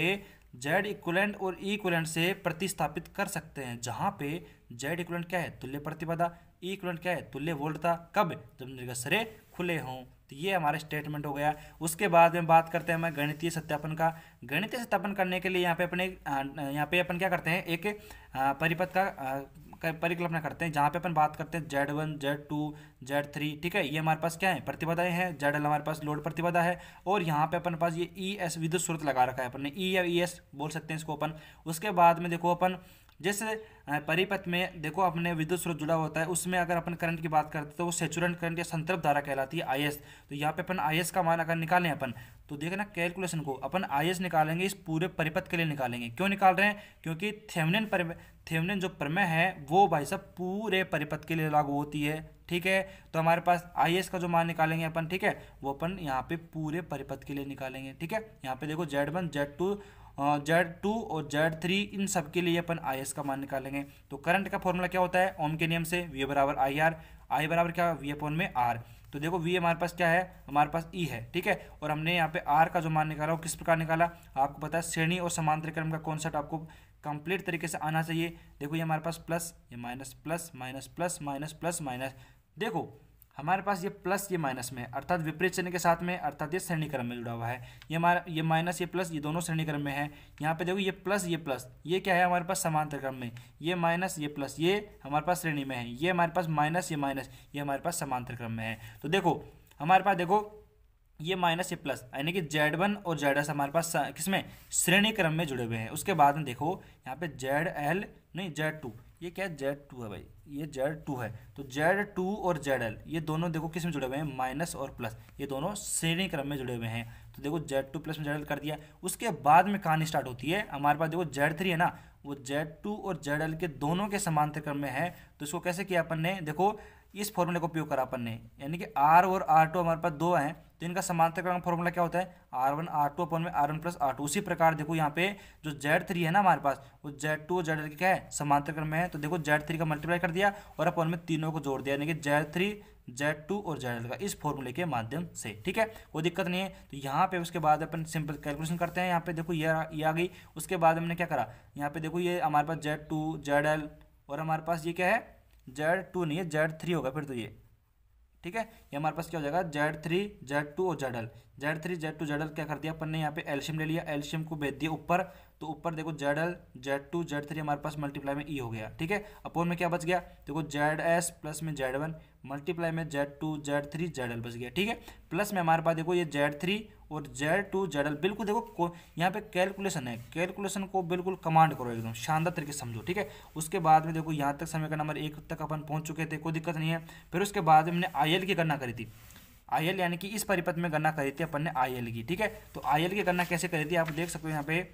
जेड इक्वलेंट और ई e इक्वलेंट से प्रतिस्थापित कर सकते हैं जहाँ पे जेड इक्वलेंट क्या है तुल्य प्रतिबाधा ई इक्वलेंट क्या है तुल्य वोल्ट था कब जब निर्गसरे खुले हों तो ये हमारा स्टेटमेंट हो गया उसके बाद में बात करते हैं हमें गणितीय सत्यापन का गणितीय सत्यापन करने के लिए यहाँ पे अपने यहाँ पे अपन क्या करते हैं एक परिपथ का परिकल्पना करते हैं जहाँ पे अपन बात करते हैं Z one Z two Z three ठीक है ये हमारे पास क्या है प्रतिबाधाएं हैं जेड एल हमारे पास लोड प्रतिबाधा है और यहाँ पे अपन पास ये ई e एस विद्युत स्रोत लगा रखा है अपन ने e ई या ई e एस बोल सकते हैं इसको अपन उसके बाद में देखो अपन जिस परिपथ में देखो अपने विद्युत स्रोत जुड़ा होता है उसमें अगर अपन करंट की बात करते हैं तो वो सेचुरेंट करंट या संतृप्त धारा कहलाती है आई तो यहाँ पे अपन आई का मान अगर निकालें अपन तो देखें ना कैलकुलेशन को अपन आई निकालेंगे इस पूरे परिपथ के लिए निकालेंगे क्यों निकाल रहे हैं क्योंकि थेमनिन पर थेमनिन जो प्रमेय है वो भाई साहब पूरे परिपथ के लिए लागू होती है ठीक है तो हमारे पास आई का जो मान निकालेंगे अपन ठीक है वो अपन यहाँ पे पूरे परिपथ के लिए निकालेंगे ठीक है यहाँ पे देखो Z one Z two Z two और जेड थ्री इन सब के लिए अपन आई एस का मान निकालेंगे तो करंट का फॉर्मूला क्या होता है ओम के नियम से वी बराबर आई आर आई बराबर क्या वी अपॉन में आर तो देखो वी हमारे पास क्या है हमारे पास ई e है ठीक है और हमने यहाँ पे आर का जो मान निकाला वो किस प्रकार निकाला आपको पता है श्रेणी और समांतर क्रम का कॉन्सेप्ट आपको कंप्लीट तरीके से आना चाहिए देखो ये हमारे पास प्लस ये minus plus minus plus minus plus minus देखो हमारे पास ये प्लस ये माइनस में अर्थात विपरीत चिन्ह के साथ में अर्थात ये श्रेणी क्रम में जुड़ा हुआ है ये हमारा ये माइनस ये प्लस ये दोनों श्रेणीक्रम में है यहाँ पे देखो ये प्लस ये प्लस ये क्या है हमारे पास समांतर क्रम में ये माइनस ये प्लस ये हमारे पास श्रेणी में है ये हमारे पास माइनस ये माइनस ये हमारे पास समांतर क्रम में है तो देखो हमारे पास देखो ये माइनस ये प्लस यानी कि जेड वन और जेड एस हमारे पास किसमें श्रेणी क्रम में जुड़े हुए हैं उसके बाद में देखो यहाँ पे जेड एल नहीं जेड टू ये क्या है जेड टू है भाई ये जेड टू है तो जेड टू और जेड एल ये दोनों देखो किस में जुड़े हुए हैं माइनस और प्लस ये दोनों श्रेणी क्रम में जुड़े हुए हैं तो देखो जेड टू प्लस में जेड एल कर दिया उसके बाद में कहानी स्टार्ट होती है हमारे पास देखो जेड थ्री है ना वो जेड टू और जेड एल के दोनों के समांतर क्रम में है तो इसको कैसे किया अपन ने देखो इस फॉर्मूले का उपयोग करा अपन ने यानी कि आर और आर टू हमारे पास दो हैं तो इनका क्रम फॉर्मूला क्या होता है R one R two upon में R one plus R two उसी प्रकार देखो यहाँ पे जो जेड थ्री है ना हमारे पास वो जेड टू जेड क्या है क्रम में है तो देखो जेड थ्री का मल्टीप्लाई कर दिया और अपन में तीनों को जोड़ दिया यानी कि जेड थ्री जेड टू और जेड का इस फॉर्मूले के माध्यम से ठीक है कोई दिक्कत नहीं है तो यहाँ पे उसके बाद अपन सिंपल कैलकुलेशन करते हैं यहाँ पे देखो ये ये आ गई उसके बाद हमने क्या करा यहाँ पे देखो ये हमारे पास जेड टू जेड एल और हमारे पास ये क्या है जेड टू नहीं है जेड थ्री होगा फिर तो ये ठीक है ये हमारे पास क्या हो जाएगा जेड थ्री जेड टू और Z L Z three Z two Z L क्या कर दिया अपन ने यहाँ पे एल्शियम ले लिया एल्शियम को भेज दिया ऊपर तो ऊपर देखो Z L Z two Z three हमारे पास मल्टीप्लाई में ई e हो गया ठीक है अपोन में क्या बच गया देखो जेड एस प्लस में जेड वन मल्टीप्लाई में Z two Z three Z L बच गया ठीक है प्लस में हमारे पास देखो ये जेड थ्री और जेड टू जेड एल बिल्कुल देखो यहाँ पे कैलकुलेशन है कैलकुलेशन को बिल्कुल कमांड करो एकदम शानदार तरीके समझो ठीक है उसके बाद में देखो यहाँ तक समय का नंबर एक तक अपन पहुँच चुके थे कोई दिक्कत नहीं है फिर उसके बाद में हमने आई की गणना करी थी आई यानी कि इस परिपथ में गणना करी थी अपन ने आई की ठीक है तो आई की गणना कैसे करी थी आप देख सकते हो यहाँ पे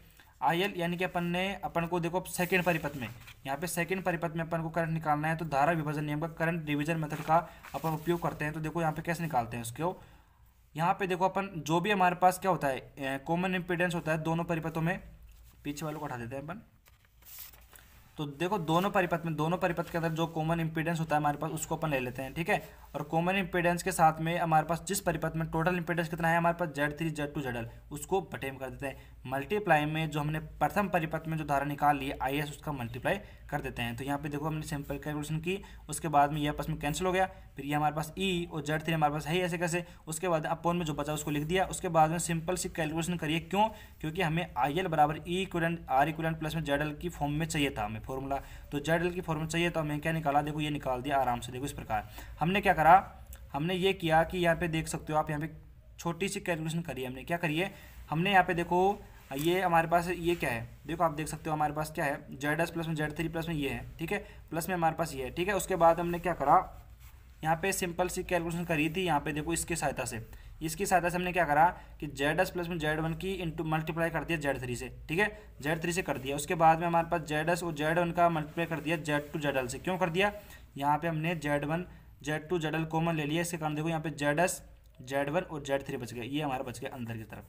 आई एल यानी कि अपन ने अपन को देखो सेकंड परिपथ में यहाँ पे सेकंड परिपथ में अपन को करंट निकालना है तो धारा विभाजन नियम का करंट डिवीजन मेथड का अपन उपयोग करते हैं तो देखो यहाँ पे कैसे निकालते हैं उसको यहाँ पे देखो अपन जो भी हमारे पास क्या होता है कॉमन इम्पिडेंस होता है दोनों परिपथों में पीछे वालों को हटा देते हैं अपन तो देखो दोनों परिपथ में दोनों परिपथ के अंदर जो कॉमन इंपीडेंस होता है हमारे पास उसको अपन ले लेते हैं ठीक है और कॉमन इंपीडेंस के साथ में हमारे पास जिस परिपथ में टोटल इंपीडेंस कितना है हमारे पास Z three Z two L उसको बटे में कर देते हैं मल्टीप्लाई में जो हमने प्रथम परिपथ में जो धारा निकाल ली आई उसका मल्टीप्लाई कर देते हैं तो यहाँ पे देखो हमने सिंपल कैलकुलेशन की उसके बाद में ये आपस में कैंसिल हो गया फिर ये हमारे पास ई e और जेड थ्री हमारे पास है ऐसे कैसे उसके बाद अपोन में जो बचा उसको लिख दिया उसके बाद में सिंपल सी कैलकुलेशन करिए क्यों क्योंकि हमें आई एल बराबर E equivalent R equivalent plus में जेड एल की फॉर्म में चाहिए था हमें फॉर्मूला तो जेड एल की फॉर्मूला चाहिए तो हमें क्या निकाला देखो ये निकाल दिया आराम से देखो इस प्रकार हमने क्या करा हमने ये किया कि यहाँ पे देख सकते हो आप यहाँ पे छोटी सी कैलकुलेशन करी हमने क्या करिए हमने यहाँ पे देखो ये हमारे पास ये क्या है देखो आप देख सकते हो हमारे पास क्या है जेड एस प्लस में जेड थ्री प्लस में ये है ठीक है प्लस में हमारे पास ये है ठीक है उसके बाद हमने क्या करा यहाँ पे सिंपल सी कैलकुलेशन करी थी यहाँ पे देखो इसके सहायता से इसकी सहायता से हमने क्या करा कि जेड एस प्लस में जेड वन की इंटू मल्टीप्लाई कर दिया जेड थ्री से ठीक है जेड थ्री से कर दिया उसके बाद में हमारे पास जेड एस और जेड वन का मल्टीप्लाई कर दिया जेड टू जेड एल से क्यों कर दिया यहाँ पे हमने Z one Z two Z L common ले लिया इसके कारण देखो यहाँ पे जेड एस जेड वन और जेड थ्री बच गए ये हमारा बच गया अंदर की तरफ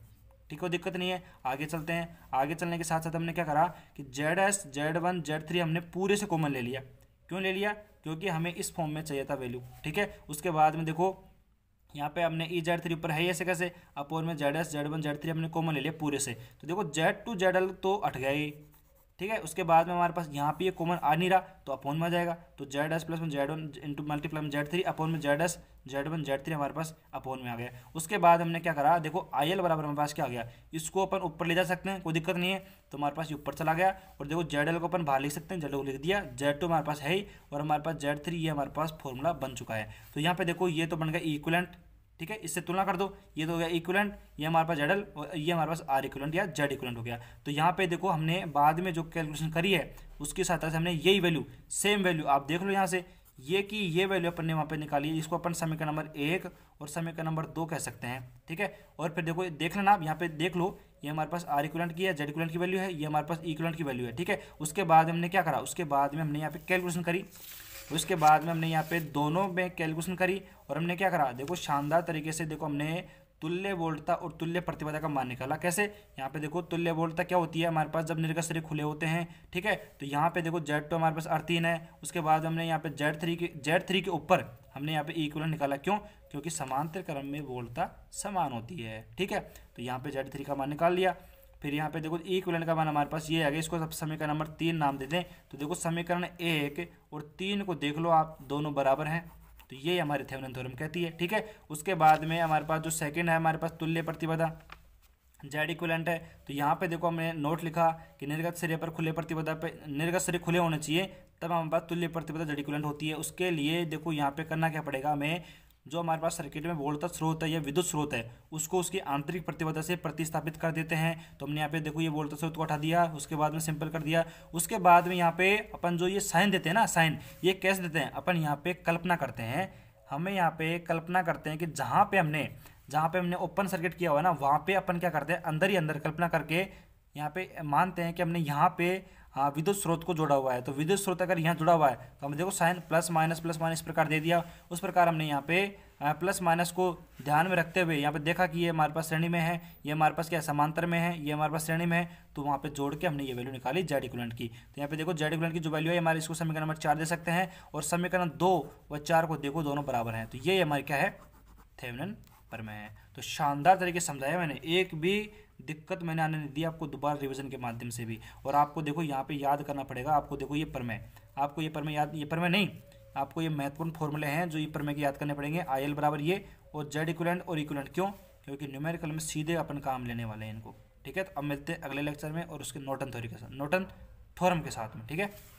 ठीक है दिक्कत नहीं है आगे चलते हैं आगे चलने के साथ साथ हमने क्या करा कि Z S Z one Z three हमने पूरे से कॉमन ले लिया क्यों ले लिया क्योंकि हमें इस फॉर्म में चाहिए था वैल्यू ठीक है उसके बाद में देखो यहाँ पे हमने ई जेड थ्री ऊपर है ऐसे कैसे अपोर में Z S Z one Z three हमने कॉमन ले लिया पूरे से तो देखो जेड टू जेड एल तो अट गया ही ठीक है उसके बाद में हमारे पास यहाँ पे ये कॉमन आ नहीं रहा तो अपोन में आ जाएगा तो जेड एस प्लस में जेड वन इंटू मल्टीप्लाई में जेड थ्री अपोन में Z S Z one Z three हमारे पास अपोन में आ गया उसके बाद हमने क्या करा देखो आई एल बराबर हमारे पास क्या आ गया इसको अपन ऊपर ले जा सकते हैं कोई दिक्कत नहीं है तो हमारे पास ये ऊपर चला गया और देखो जेड एल को अपन बाहर लिख सकते हैं जेड को लिख दिया जेड टू हमारे पास है ही और हमारे पास जेड थ्री ये हमारे पास फॉर्मूला बन चुका है तो यहाँ पे देखो ये तो बन गया इक्वलेंट ठीक है इससे तुलना कर दो ये तो हो गया इक्वलेंट ये हमारे पास जेडल और ये हमारे पास आर इक्वलेंट या जेड इक्वलेंट हो गया तो यहाँ पे देखो हमने बाद में जो कैलकुलेशन करी है उसकी सहायता से हमने यही वैल्यू सेम वैल्यू आप देख लो यहाँ से ये कि ये वैल्यू अपन ने वहाँ पे निकाली है इसको अपन समय का नंबर एक और समय का नंबर दो कह सकते हैं ठीक है और फिर देखो देख लेना आप यहाँ पे देख लो ये हमारे पास आर इक्वलेंट की है जेड इक्वलेंट की वैल्यू है ये हमारे पास इक्वलेंट की वैल्यू है ठीक है उसके बाद हमने क्या करा उसके बाद में हमने यहाँ पे कैलकुलेशन करी उसके बाद में हमने यहाँ पे दोनों में कैलकुलेशन करी और हमने क्या करा देखो शानदार तरीके से देखो हमने तुल्य वोल्टता और तुल्य प्रतिबाधा का मान निकाला कैसे यहाँ पे देखो तुल्य वोल्टता क्या होती है हमारे पास जब निर्गत सिरे खुले होते हैं ठीक है तो यहाँ पे देखो जेड टू हमारे पास अड़तीन है उसके बाद हमने यहाँ पे जेड थ्री के जेड थ्री के ऊपर हमने यहाँ पे इक्वल निकाला क्यों क्योंकि समांतर क्रम में वोल्टता समान होती है ठीक है तो यहाँ पे जेड थ्री का मान निकाल लिया फिर यहाँ पे देखो इक्वलन का मान हमारे पास ये आ गया इसको सब समीकरण नंबर तीन नाम दे दें तो देखो समीकरण एक और तीन को देख लो आप दोनों बराबर हैं तो ये हमारे थेवनन थ्योरम कहती है ठीक है उसके बाद में हमारे पास जो सेकंड है हमारे पास तुल्य प्रतिपदा जेड इक्वलेंट है तो यहाँ पे देखो हमने नोट लिखा कि निर्गत सिरे पर खुले प्रतिपदा पे निर्गत सिरे खुले होने चाहिए तब हमारे पास तुल्य प्रतिपदा जेड इक्वलेंट होती है उसके लिए देखो यहाँ पे करना क्या पड़ेगा हमें जो हमारे पास सर्किट में वोल्ट स्रोत है या विद्युत स्रोत है उसको उसकी आंतरिक प्रतिबाधा से प्रतिस्थापित कर देते हैं तो हमने यहाँ पे देखो ये वोल्ट स्रोत को हटा दिया उसके बाद में सिंपल कर दिया उसके बाद में यहाँ पे अपन जो ये साइन देते हैं ना साइन ये कैसे देते हैं अपन यहाँ पे कल्पना करते हैं हमें यहाँ पे कल्पना करते हैं कि जहाँ पे हमने जहाँ पे हमने ओपन सर्किट किया हुआ है ना वहाँ पे अपन क्या करते हैं अंदर ही अंदर कल्पना करके यहाँ पे मानते हैं कि हमने यहाँ पे हाँ विद्युत स्रोत को जुड़ा हुआ है तो विद्युत स्रोत अगर यहाँ जुड़ा हुआ है तो हम देखो sign plus minus plus minus प्रकार दे दिया उस प्रकार हमने यहाँ पे प्लस हाँ, माइनस को ध्यान में रखते हुए यहाँ पे देखा कि ये हमारे पास श्रेणी में है ये हमारे पास क्या समांतर में है ये हमारे पास श्रेणी में है तो वहाँ पे जोड़ के हमने ये वैल्यू निकाली जेड की तो यहाँ पे देखो जेड की जो वैल्यू है हमारे इसको समीकरण नंबर चार दे सकते हैं और समीकरण दो व चार को देखो दोनों बराबर हैं तो ये हमारे क्या है थेवनन पर है तो शानदार तरीके से समझाया मैंने एक भी दिक्कत मैंने आने नहीं दी आपको दोबारा रिविजन के माध्यम से भी और आपको देखो यहाँ पे याद करना पड़ेगा आपको देखो ये परमय आपको ये परमे याद ये परमय नहीं आपको ये महत्वपूर्ण फॉर्मूले हैं जो ये परमे के याद करने पड़ेंगे आई एल बराबर ये और जेड इक्वलेंट और इक्वलेंट क्यों क्योंकि न्यूमेरिकल में सीधे अपन काम लेने वाले हैं इनको ठीक है तो अब मिलते हैं अगले लेक्चर में और उसके नोटन थोरी के साथ नोटन थोरम के साथ में ठीक है